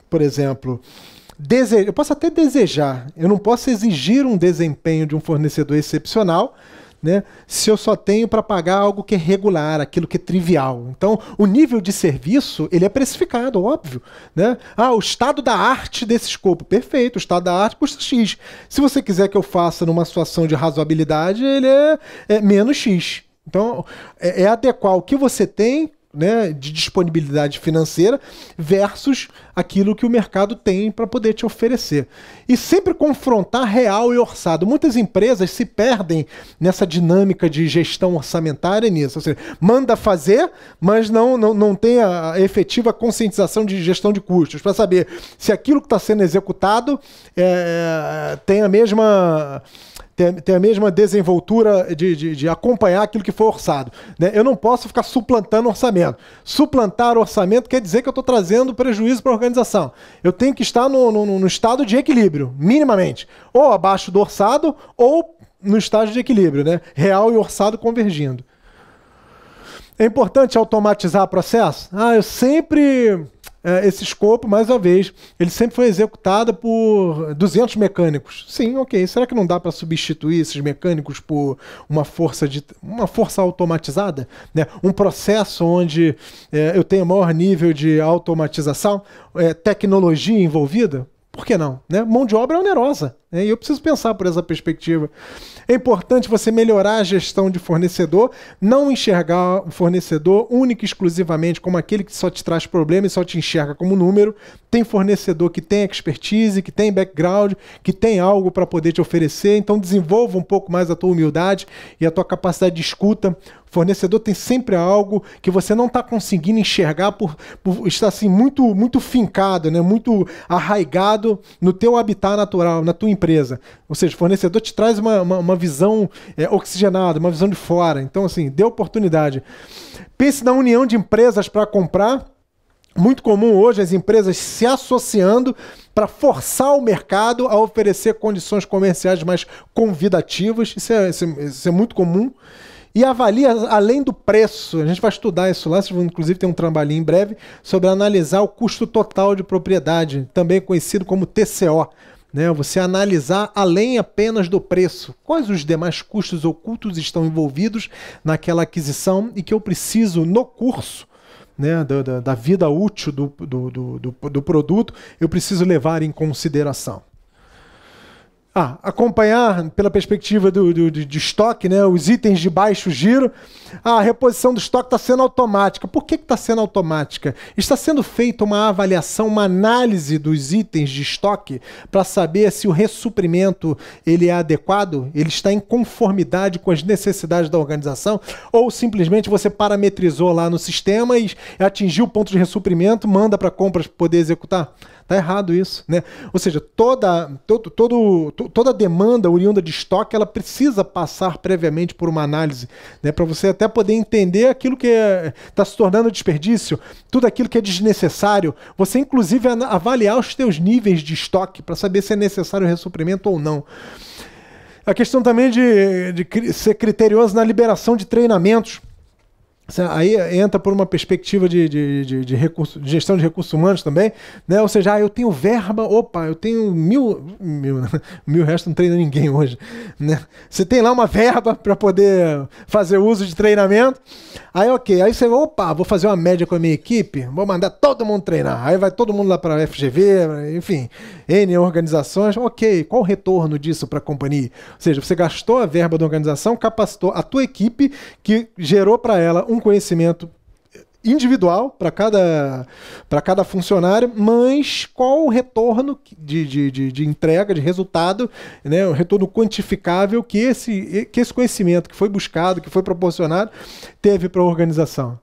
por exemplo, eu posso até desejar, eu não posso exigir um desempenho de um fornecedor excepcional. Né, se eu só tenho para pagar algo que é regular, aquilo que é trivial. Então, o nível de serviço ele é precificado, óbvio. Né? Ah, o estado da arte desse escopo, perfeito, o estado da arte custa X. Se você quiser que eu faça numa situação de razoabilidade, ele é, é menos X. Então, é, é adequar o que você tem né, de disponibilidade financeira versus aquilo que o mercado tem para poder te oferecer. E sempre confrontar real e orçado. Muitas empresas se perdem nessa dinâmica de gestão orçamentária nisso. Ou seja, manda fazer, mas não, não, não tem a efetiva conscientização de gestão de custos para saber se aquilo que está sendo executado é, é, tem a mesma tem, tem a mesma desenvoltura de, de, de, acompanhar aquilo que foi orçado. Né? Eu não posso ficar suplantando orçamento. Suplantar orçamento quer dizer que eu estou trazendo prejuízo para a organização. Eu tenho que estar no, no, no estado de equilíbrio, minimamente. Ou abaixo do orçado, ou no estágio de equilíbrio, né? Real e orçado convergindo. É importante automatizar o processo? Ah, eu sempre é, esse escopo, mais uma vez, ele sempre foi executado por 200 mecânicos. Sim, ok. Será que não dá para substituir esses mecânicos por uma força de uma força automatizada, né? Um processo onde é, eu tenho maior nível de automatização, é, tecnologia envolvida? Por que não? Né? Mão de obra é onerosa. Né? E eu preciso pensar por essa perspectiva. É importante você melhorar a gestão de fornecedor, não enxergar o fornecedor único e exclusivamente como aquele que só te traz problema e só te enxerga como número. Tem fornecedor que tem expertise, que tem background, que tem algo para poder te oferecer, então desenvolva um pouco mais a tua humildade e a tua capacidade de escuta fornecedor tem sempre algo que você não está conseguindo enxergar por, por, estar assim muito muito fincado, né? Muito arraigado no teu habitat natural, na tua empresa. Ou seja, fornecedor te traz uma, uma, uma uma visão é, oxigenada, uma visão de fora. Então, assim, dê oportunidade. Pense na união de empresas para comprar. Muito comum hoje as empresas se associando para forçar o mercado a oferecer condições comerciais mais convidativas. É, isso é, isso é, muito comum e avalia além do preço. A gente vai estudar isso lá, inclusive tem um trabalhinho em breve sobre analisar o custo total de propriedade, também conhecido como TCO né? Você analisar além apenas do preço, quais os demais custos ocultos estão envolvidos naquela aquisição e que eu preciso no curso né, da, da, vida útil do, do, do, do, produto, eu preciso levar em consideração. Ah, acompanhar pela perspectiva do, do, de estoque, né, os itens de baixo giro. Ah, a reposição do estoque está sendo automática. Por que está sendo automática? Está sendo feita uma avaliação, uma análise dos itens de estoque para saber se o ressuprimento ele é adequado, ele está em conformidade com as necessidades da organização, ou simplesmente você parametrizou lá no sistema e atingiu o ponto de ressuprimento, manda para compras poder executar. Tá errado isso, né? Ou seja, toda, todo, todo, toda demanda oriunda de estoque, ela precisa passar previamente por uma análise, né? Para você até poder entender aquilo que está é, se tornando desperdício, tudo aquilo que é desnecessário. Você, inclusive, avaliar os teus níveis de estoque para saber se é necessário ressuprimento ou não. A questão também de, de ser criterioso na liberação de treinamentos. Aí entra por uma perspectiva de, de, de, de, recurso, de gestão de recursos humanos também, né? Ou seja, ah, eu tenho verba, opa, eu tenho mil. Mil, né? mil resto não treina ninguém hoje. Né? Você tem lá uma verba para poder fazer uso de treinamento. Aí, ok, aí você, opa, vou fazer uma média com a minha equipe, vou mandar todo mundo treinar. Aí vai todo mundo lá para a FGV, enfim, N organizações. Ok, qual o retorno disso para a companhia? Ou seja, você gastou a verba da organização, capacitou a tua equipe, que gerou para ela um um conhecimento individual para cada, cada funcionário, mas qual o retorno de, de, de, de, entrega, de resultado, né, o retorno quantificável que esse, que esse conhecimento que foi buscado, que foi proporcionado, teve para a organização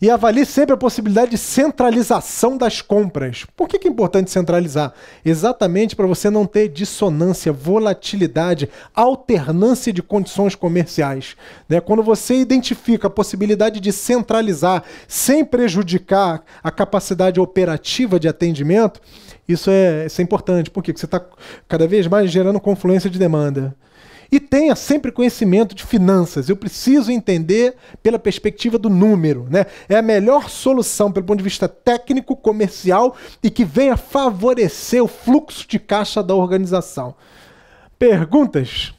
e avalie sempre a possibilidade de centralização das compras. Por que, é importante centralizar? Exatamente para você não ter dissonância, volatilidade, alternância de condições comerciais. Né? Quando você identifica a possibilidade de centralizar sem prejudicar a capacidade operativa de atendimento, isso é, isso é importante. Por quê? Porque você está cada vez mais gerando confluência de demanda. E tenha sempre conhecimento de finanças. Eu preciso entender pela perspectiva do número. Né? É a melhor solução, pelo ponto de vista técnico, comercial e que venha favorecer o fluxo de caixa da organização. Perguntas?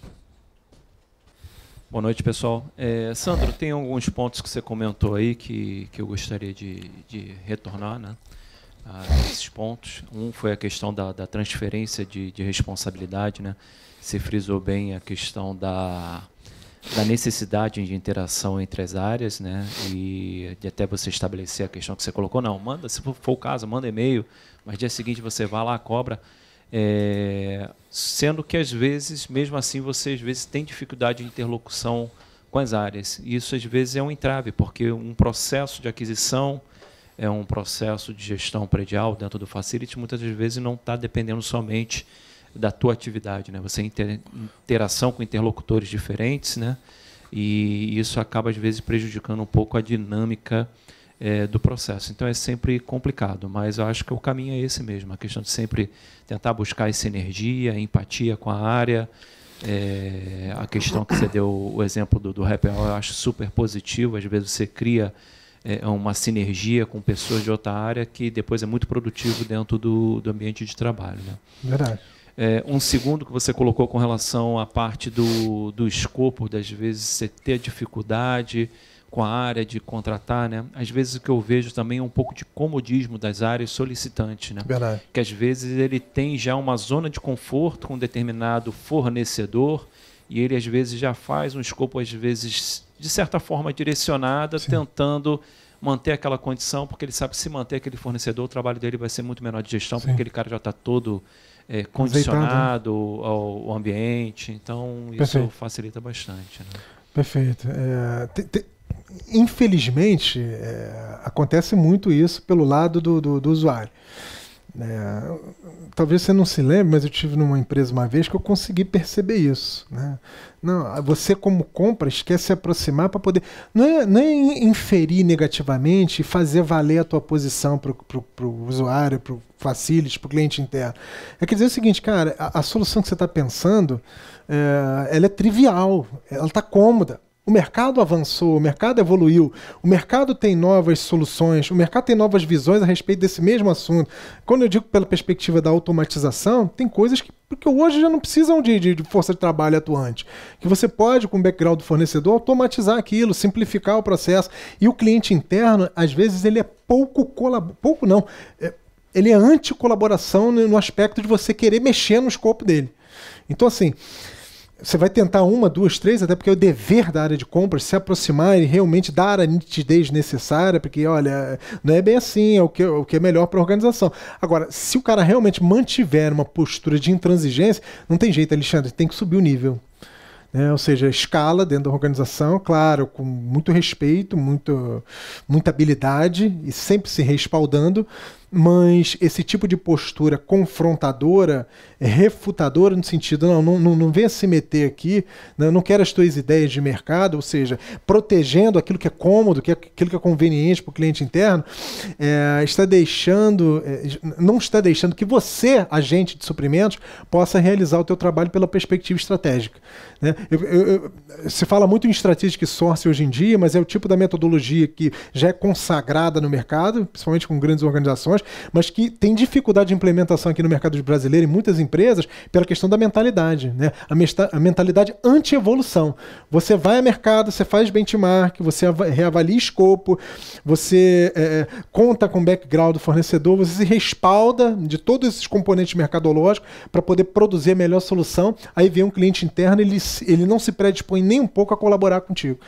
Boa noite, pessoal. É, Sandro, tem alguns pontos que você comentou aí que, que eu gostaria de, de retornar. Né? a esses pontos. Um foi a questão da, da transferência de, de, responsabilidade, né? Se frisou bem a questão da, da necessidade de interação entre as áreas, né? E de até você estabelecer a questão que você colocou, não, manda, se for, o caso, manda e-mail, mas dia seguinte você vai lá, cobra. É, sendo que às vezes, mesmo assim, você às vezes tem dificuldade de interlocução com as áreas. E isso às vezes é um entrave, porque um processo de aquisição é um processo de gestão predial dentro do facility, muitas vezes não está dependendo somente da tua atividade, né? Você tem interação com interlocutores diferentes, né? E isso acaba às vezes prejudicando um pouco a dinâmica é, do processo. Então é sempre complicado, mas eu acho que o caminho é esse mesmo, a questão de sempre tentar buscar essa energia, empatia com a área. É, a questão que você deu o exemplo do, do eu acho super positivo. Às vezes você cria é, é, uma sinergia com pessoas de outra área que depois é muito produtivo dentro do, do ambiente de trabalho. Né? Verdade. É, um segundo que você colocou com relação à parte do, do escopo, das vezes você ter dificuldade com a área de contratar, né? Às vezes o que eu vejo também é um pouco de comodismo das áreas solicitantes, né? Verdade. Que às vezes ele tem já uma zona de conforto com um determinado fornecedor e ele às vezes já faz um escopo às vezes de certa forma, direcionada, Sim. tentando manter aquela condição, porque ele sabe que se manter aquele fornecedor, o trabalho dele vai ser muito menor de gestão, Sim. porque aquele cara já está todo é, né? condicionado ao, ao, ambiente. Então, isso Perfeito. facilita bastante. Né? Perfeito. É, te, te, infelizmente, é, acontece muito isso pelo lado do, do, do usuário. É, talvez você não se lembre, mas eu tive numa empresa uma vez que eu consegui perceber isso. Né? Não, você como compra esquece se aproximar para poder. Não é, não é inferir negativamente e fazer valer a tua posição para o usuário, para o facilities, para o cliente interno. É quer dizer o seguinte, cara, a, a solução que você está pensando, é, ela é trivial, ela está cômoda. O mercado avançou, o mercado evoluiu, o mercado tem novas soluções, o mercado tem novas visões a respeito desse mesmo assunto. Quando eu digo pela perspectiva da automatização, tem coisas que, porque hoje já não precisam de, de, de força de trabalho atuante. Que você pode, com o background do fornecedor, automatizar aquilo, simplificar o processo. E o cliente interno, às vezes, ele é pouco colaborativo. Pouco não. É, ele é anti-colaboração no aspecto de você querer mexer no escopo dele. Então, assim você vai tentar uma, duas, três, até porque é o dever da área de compras se aproximar e realmente dar a nitidez necessária, porque, olha, não é bem assim, é o que, é o que é melhor para a organização. Agora, se o cara realmente mantiver uma postura de intransigência, não tem jeito, Alexandre, tem que subir o nível. Né? ou seja, escala dentro da organização, claro, com muito respeito, muito, muita habilidade e sempre se respaldando, mas esse tipo de postura confrontadora, refutadora, no sentido, não, não, não venha se meter aqui, não, né? não quero as tuas ideias de mercado, ou seja, protegendo aquilo que é cômodo, que é aquilo que é conveniente para o cliente interno, é, está deixando, é, não está deixando que você, agente de suprimentos, possa realizar o teu trabalho pela perspectiva estratégica. Né? Eu, eu, eu, se fala muito em strategic source hoje em dia, mas é o tipo da metodologia que já é consagrada no mercado, principalmente com grandes organizações, mas que tem dificuldade de implementação aqui no mercado brasileiro e em muitas empresas pela questão da mentalidade, né? a, mentalidade anti-evolução. Você vai a mercado, você faz benchmark, você reavalia escopo, você é, é conta com o background do fornecedor, você se respalda de todos esses componentes mercadológicos para poder produzir a melhor solução. Aí vem um cliente interno, ele, ele não se predispõe nem um pouco a colaborar contigo.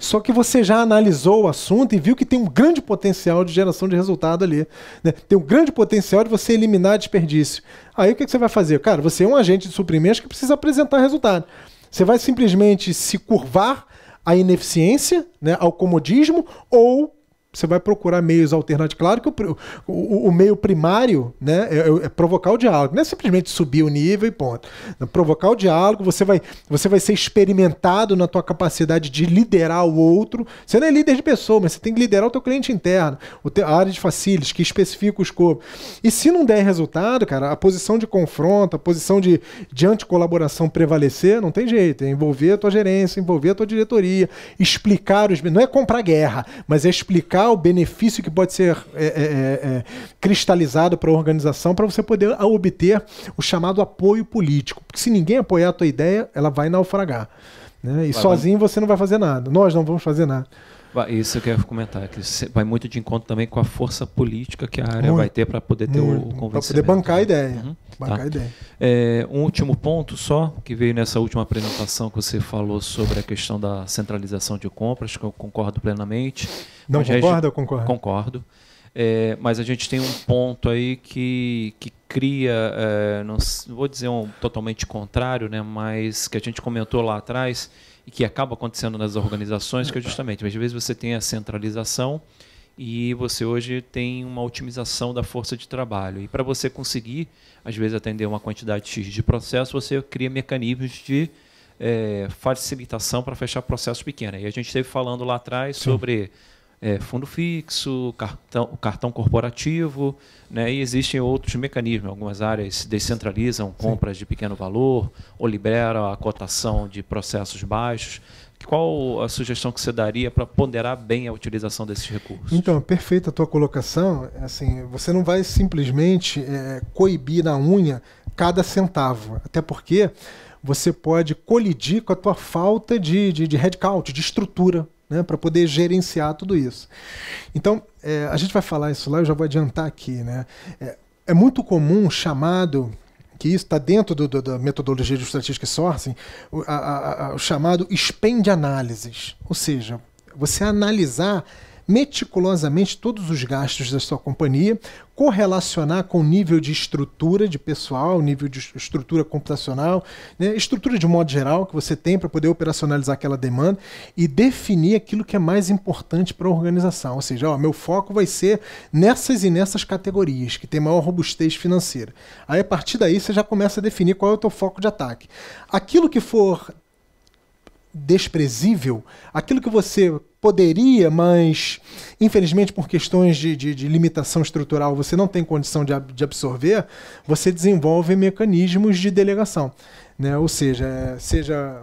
Só que você já analisou o assunto e viu que tem um grande potencial de geração de resultado ali. Né? Tem um grande potencial de você eliminar desperdício. Aí o que, que você vai fazer? Cara, você é um agente de suprimentos que precisa apresentar resultado. Você vai simplesmente se curvar à ineficiência, né, ao comodismo, ou você vai procurar meios alternativos. Claro que o, o, o meio primário né, é, é, é, provocar o diálogo, não é simplesmente subir o nível e ponto. É provocar o diálogo, você vai, você vai ser experimentado na tua capacidade de liderar o outro. Você não é líder de pessoa, mas você tem que liderar o teu cliente interno, o teu, a área de facilities, que especifica o escopo. E se não der resultado, cara, a posição de confronto, a posição de, de anticolaboração prevalecer, não tem jeito. É envolver a tua gerência, envolver a tua diretoria, explicar os... Não é comprar guerra, mas é explicar enxergar o benefício que pode ser é, é, é, é cristalizado para a organização para você poder ah, obter o chamado apoio político. Porque se ninguém apoiar a tua ideia, ela vai naufragar. Né? E vai, sozinho vai. você não vai fazer nada. Nós não vamos fazer nada. Isso eu quero comentar, que vai muito de encontro também com a força política que a área muito, vai ter para poder ter muito, o convencimento. Para poder bancar a né? ideia. Uhum, bancar tá. a ideia. É, um último ponto só, que veio nessa última apresentação que você falou sobre a questão da centralização de compras, que eu concordo plenamente. Não concorda ou concordo? Concordo. É, mas a gente tem um ponto aí que, que cria, é, não vou dizer um totalmente contrário, né, mas que a gente comentou lá atrás, e que acaba acontecendo nas organizações, que é justamente, às vezes você tem a centralização e você hoje tem uma otimização da força de trabalho. E para você conseguir, às vezes, atender uma quantidade X de processo, você cria mecanismos de é, facilitação para fechar processos pequenos. E a gente esteve falando lá atrás Sim. sobre é, fundo fixo, cartão, cartão corporativo, né? e existem outros mecanismos. Algumas áreas descentralizam compras Sim. de pequeno valor ou liberam a cotação de processos baixos. Qual a sugestão que você daria para ponderar bem a utilização desses recursos? Então, perfeita a tua colocação. Assim, você não vai simplesmente é, coibir na unha cada centavo, até porque você pode colidir com a tua falta de, de, de headcount, de estrutura né, para poder gerenciar tudo isso. Então, é, a gente vai falar isso lá, eu já vou adiantar aqui. Né? É, é muito comum chamado, que isso está dentro do, do, da metodologia de Strategic Sourcing, o, a, a, o chamado spend análises, ou seja, você analisar meticulosamente todos os gastos da sua companhia, correlacionar com o nível de estrutura de pessoal, nível de estrutura computacional, né, estrutura de modo geral que você tem para poder operacionalizar aquela demanda e definir aquilo que é mais importante para a organização. Ou seja, ó, meu foco vai ser nessas e nessas categorias que tem maior robustez financeira. Aí a partir daí você já começa a definir qual é o teu foco de ataque. Aquilo que for desprezível, aquilo que você poderia, mas infelizmente por questões de, de, de limitação estrutural você não tem condição de, de, absorver, você desenvolve mecanismos de delegação. Né? Ou seja, é, seja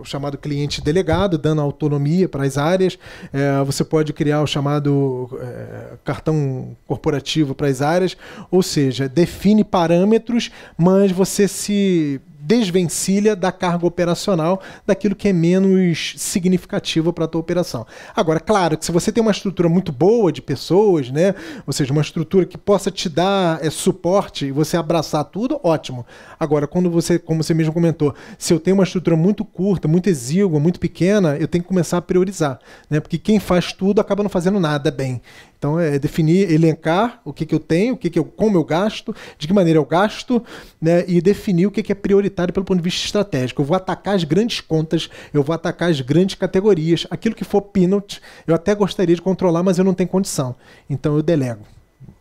o chamado cliente delegado, dando autonomia para as áreas. É, você pode criar o chamado é, cartão corporativo para as áreas, ou seja, define parâmetros, mas você se desvencilha da carga operacional, daquilo que é menos significativo para a tua operação. Agora, claro que se você tem uma estrutura muito boa de pessoas, né, ou seja, uma estrutura que possa te dar é, suporte e você abraçar tudo, ótimo. Agora, quando você, como você mesmo comentou, se eu tenho uma estrutura muito curta, muito exígua, muito pequena, eu tenho que começar a priorizar, né, porque quem faz tudo acaba não fazendo nada bem. Então é, é definir, elencar o que, que eu tenho, o que, que eu, como eu gasto, de que maneira eu gasto, né? E definir o que, que é prioritário pelo ponto de vista estratégico. Eu vou atacar as grandes contas, eu vou atacar as grandes categorias. Aquilo que for peanut, eu até gostaria de controlar, mas eu não tenho condição. Então eu delego.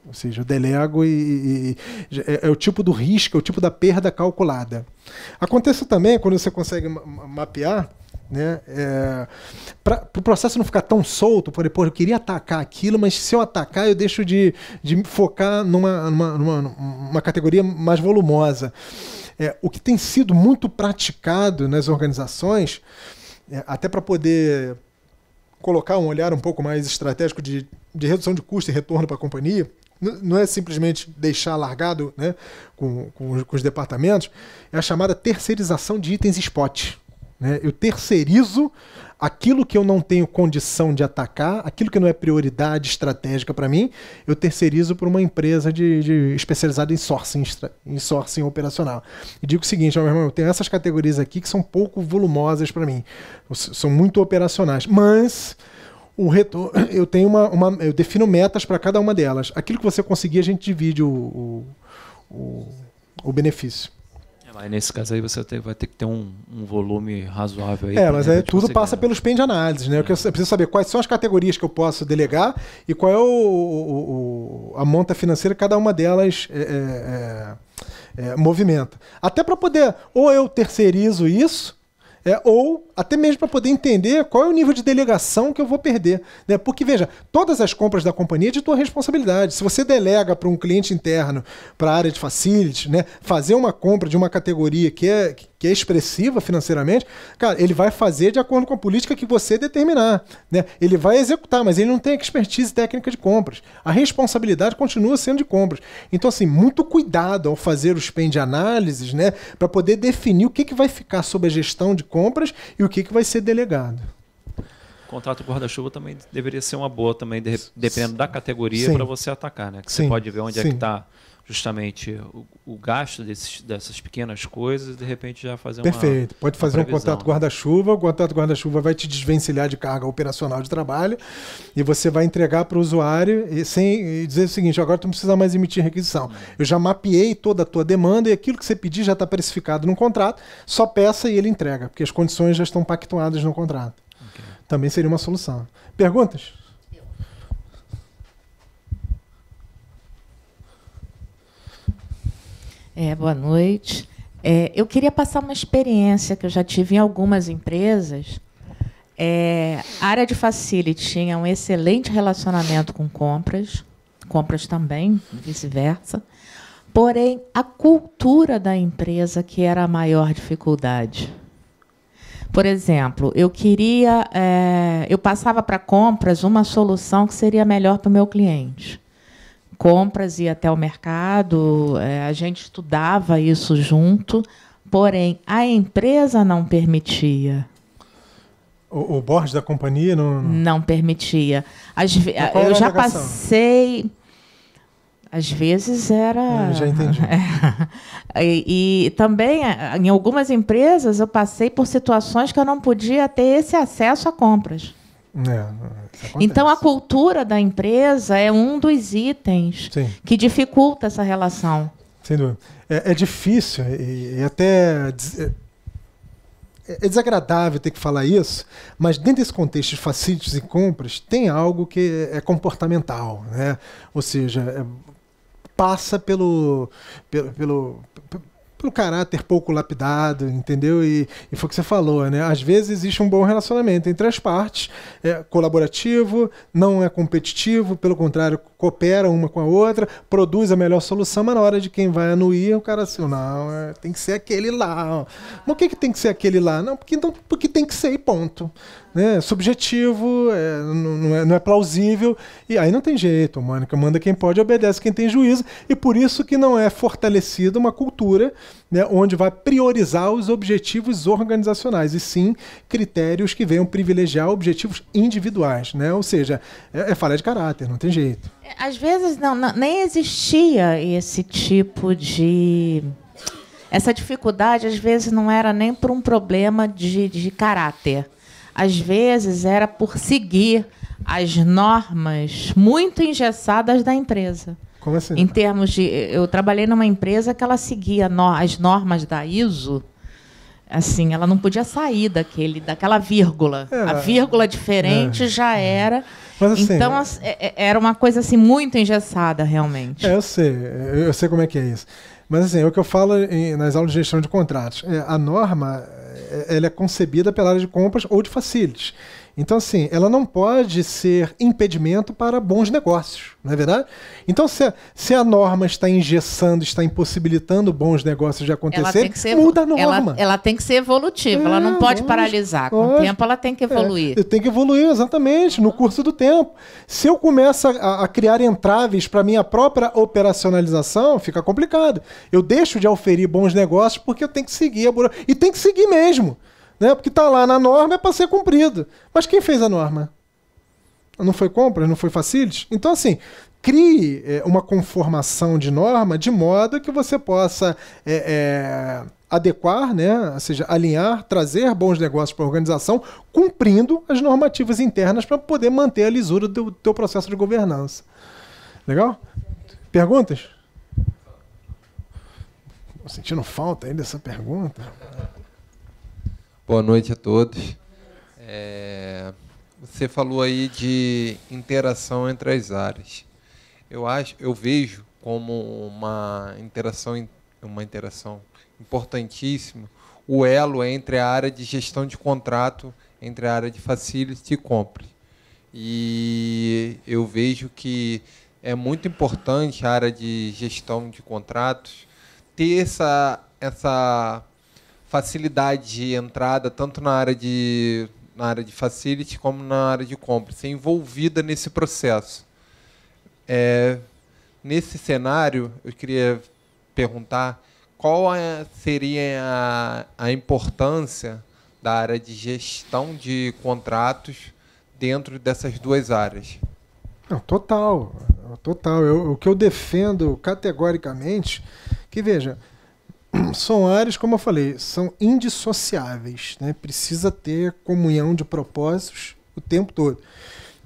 Ou seja, eu delego e, e, e é, é, o tipo do risco, é o tipo da perda calculada. Acontece também quando você consegue mapear né? É, para o pro processo não ficar tão solto, por exemplo, eu queria atacar aquilo, mas se eu atacar, eu deixo de, de focar numa, numa, numa, numa categoria mais volumosa. É, o que tem sido muito praticado nas organizações, é, até para poder colocar um olhar um pouco mais estratégico de, de redução de custo e retorno para a companhia, não é simplesmente deixar largado né, com, com, os, com os departamentos, é a chamada terceirização de itens spot. Né? Eu terceirizo aquilo que eu não tenho condição de atacar, aquilo que não é prioridade estratégica para mim, eu terceirizo para uma empresa de, de especializada em sourcing, em sourcing operacional. E digo o seguinte, meu irmão, eu tenho essas categorias aqui que são pouco volumosas para mim, são muito operacionais, mas o retorno, eu tenho uma, uma eu defino metas para cada uma delas. Aquilo que você conseguir, a gente divide o, o, o, o benefício mas nesse caso aí você vai ter que ter um, um volume razoável aí. É, mas aí tudo passa pelos PEN de análise, né? É. eu preciso saber quais são as categorias que eu posso delegar e qual é o, o, o a monta financeira que cada uma delas é, é, é, é movimenta. Até para poder, ou eu terceirizo isso, é, ou até mesmo para poder entender qual é o nível de delegação que eu vou perder. Né? Porque, veja, todas as compras da companhia é de tua responsabilidade. Se você delega para um cliente interno, para a área de facility, né, fazer uma compra de uma categoria que é, que é expressiva financeiramente, cara, ele vai fazer de acordo com a política que você determinar. Né? Ele vai executar, mas ele não tem expertise técnica de compras. A responsabilidade continua sendo de compras. Então, assim, muito cuidado ao fazer os spend análises, né? Para poder definir o que, que vai ficar sob a gestão de compras e o que, que vai ser delegado. Contrato guarda-chuva também deveria ser uma boa também, de, dependendo da categoria, para você atacar, né? Que Sim. você pode ver onde Sim. é que está justamente o, o gasto desses, dessas pequenas coisas e de repente já fazer Perfeito. uma Perfeito. Pode fazer um contrato guarda-chuva, o contrato guarda-chuva vai te desvencilhar de carga operacional de trabalho e você vai entregar para o usuário e, sem, e dizer o seguinte, agora tu não precisa mais emitir requisição. Eu já mapeei toda a tua demanda e aquilo que você pedir já está precificado no contrato, só peça e ele entrega, porque as condições já estão pactuadas no contrato. Okay. Também seria uma solução. Perguntas? É, boa noite. É, eu queria passar uma experiência que eu já tive em algumas empresas. É, a área de facility tinha um excelente relacionamento com compras, compras também, vice-versa. Porém, a cultura da empresa que era a maior dificuldade. Por exemplo, eu queria, é, eu passava para compras uma solução que seria melhor para o meu cliente compras, e até o mercado, é, a gente estudava isso junto, porém a empresa não permitia. O, o board da companhia não. Não permitia. As, eu já passei. Às vezes era. Eu ah, já entendi. É, e, e, também, é, em algumas empresas, eu passei por situações que eu não podia ter esse acesso a compras. É, então, a cultura da empresa é um dos itens Sim. que dificulta essa relação. Sem dúvida. É, é difícil e, é até é desagradável ter que falar isso, mas dentro desse contexto de facilities e compras, tem algo que é, é comportamental, né? Ou seja, é, passa pelo, pelo, pelo, pelo caráter pouco lapidado, entendeu? E, e foi o que você falou, né? Às vezes existe um bom relacionamento entre as partes, é colaborativo, não é competitivo, pelo contrário, coopera uma com a outra, produz a melhor solução, mas na hora de quem vai anuir, o cara assim, não, é, tem que ser aquele lá. Por Mas o que, que tem que ser aquele lá? Não, porque, não, porque tem que ser e ponto. Né? É subjetivo, é, não, é, não é plausível, e aí não tem jeito, Mônica. Manda quem pode, obedece quem tem juízo, e por isso que não é fortalecida uma cultura né, onde vai priorizar os objetivos organizacionais, e sim critérios que venham privilegiar objetivos individuais, né? Ou seja, é, é falha de caráter, não tem jeito. É, às vezes não, não, nem existia esse tipo de. Essa dificuldade, às vezes, não era nem por um problema de, de caráter. Às vezes era por seguir as normas muito engessadas da empresa. Como assim? Em termos de. Eu trabalhei numa empresa que ela seguia no, as normas da ISO. Assim, ela não podia sair daquele, daquela vírgula. a vírgula diferente é, já era. Assim, então, é, é, era uma coisa assim muito engessada, realmente. É, eu sei. Eu sei como é que é isso. Mas assim, é o que eu falo em, nas aulas de gestão de contratos. É, a norma é, ela é concebida pela área de compras ou de facilities. Então, assim, ela não pode ser impedimento para bons negócios, não é verdade? Então, se a, se a norma está engessando, está impossibilitando bons negócios de acontecer, muda a norma. Ela, ela, tem que ser evolutiva, é, ela não é, pode lógico, paralisar. Com lógico. o tempo, ela tem que é, evoluir. É, tem que evoluir, exatamente, no curso do tempo. Se eu começo a, a criar entraves para minha própria operacionalização, fica complicado. Eu deixo de oferir bons negócios porque eu tenho que seguir a E tem que seguir mesmo. Né? Porque está lá na norma, é para ser cumprido. Mas quem fez a norma? Não foi compra, Não foi facilities? Então, assim, crie é, uma conformação de norma de modo que você possa é, é, adequar, né? ou seja, alinhar, trazer bons negócios para a organização, cumprindo as normativas internas para poder manter a lisura do teu processo de governança. Legal? Perguntas? sentindo falta ainda dessa pergunta. Boa noite a todos. É, você falou aí de interação entre as áreas. Eu acho, eu vejo como uma interação, uma interação importantíssima o elo entre a área de gestão de contrato, entre a área de facility e compre. E eu vejo que é muito importante a área de gestão de contratos ter essa, essa facilidade de entrada, tanto na área de, na área de facility como na área de compra, ser é envolvida nesse processo. É, nesse cenário, eu queria perguntar qual é, seria a, a importância da área de gestão de contratos dentro dessas duas áreas. Não, total, total. Eu, o que eu defendo categoricamente, que veja, são áreas, como eu falei, são indissociáveis, né? Precisa ter comunhão de propósitos o tempo todo.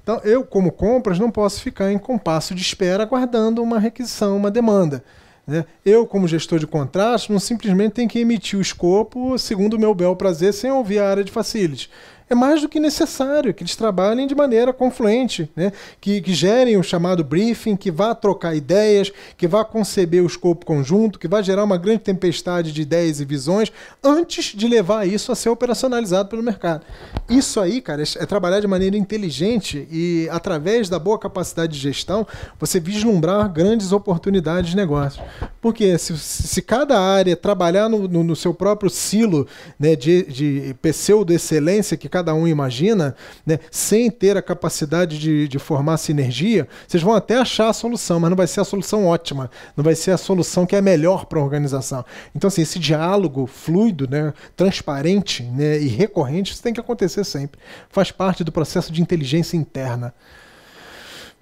Então, eu, como compras, não posso ficar em compasso de espera aguardando uma requisição, uma demanda. Né? Eu, como gestor de contratos, não simplesmente tenho que emitir o escopo segundo o meu bel prazer sem ouvir a área de facilities é mais do que necessário que eles trabalhem de maneira confluente, né? que, que gerem o chamado briefing, que vá trocar ideias, que vá conceber o escopo conjunto, que vá gerar uma grande tempestade de ideias e visões antes de levar isso a ser operacionalizado pelo mercado. Isso aí, cara, é, é trabalhar de maneira inteligente e através da boa capacidade de gestão, você vislumbrar grandes oportunidades de negócio. Porque se, se cada área trabalhar no, no, no seu próprio silo né, de, de pseudo-excelência que cada um imagina, né, sem ter a capacidade de, de formar sinergia, vocês vão até achar a solução, mas não vai ser a solução ótima, não vai ser a solução que é melhor para a organização. Então, assim, esse diálogo fluido, né, transparente né, e recorrente, isso tem que acontecer sempre. Faz parte do processo de inteligência interna.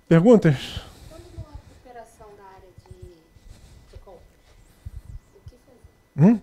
Perguntas? Quando é a recuperação da área de, de o que fazer? Hum?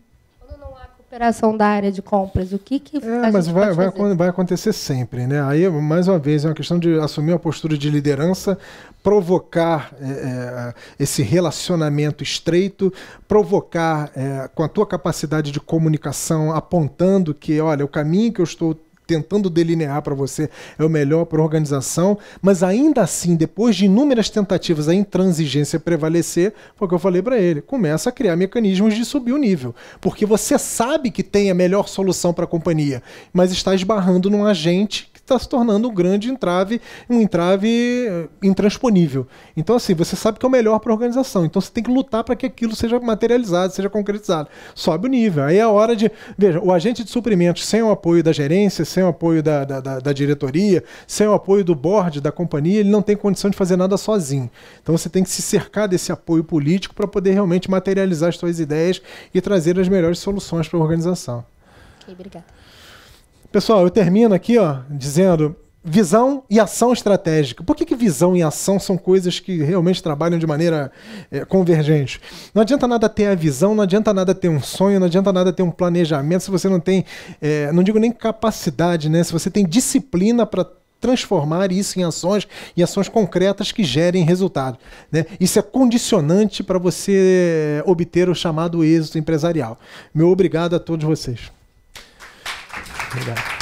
recuperação da área de compras? O que que é, mas vai, vai, vai, acontecer sempre, né? Aí mais uma vez é uma questão de assumir uma postura de liderança, provocar é, é, esse relacionamento estreito, provocar é, com a tua capacidade de comunicação apontando que, olha, o caminho que eu estou tentando delinear para você é o melhor para a organização, mas ainda assim, depois de inúmeras tentativas, a intransigência prevalecer, foi o que eu falei para ele. Começa a criar mecanismos de subir o nível, porque você sabe que tem a melhor solução para a companhia, mas está esbarrando num agente está se tornando um grande entrave, um entrave eh, intransponível. Então, assim, você sabe que é o melhor para a organização. Então, você tem que lutar para que aquilo seja materializado, seja concretizado. Sobe o nível. Aí é a hora de. Veja, o agente de suprimentos, sem o apoio da gerência, sem o apoio da, da, da, da diretoria, sem o apoio do board da companhia, ele não tem condição de fazer nada sozinho. Então, você tem que se cercar desse apoio político para poder realmente materializar as suas ideias e trazer as melhores soluções para a organização. Ok, obrigada. Pessoal, eu termino aqui ó, dizendo visão e ação estratégica. Por que, que visão e ação são coisas que realmente trabalham de maneira é, convergente? Não adianta nada ter a visão, não adianta nada ter um sonho, não adianta nada ter um planejamento se você não tem, é, não digo nem capacidade, né? Se você tem disciplina para transformar isso em ações e ações concretas que gerem resultado. Né? Isso é condicionante para você é, obter o chamado êxito empresarial. Meu obrigado a todos vocês. Obrigado.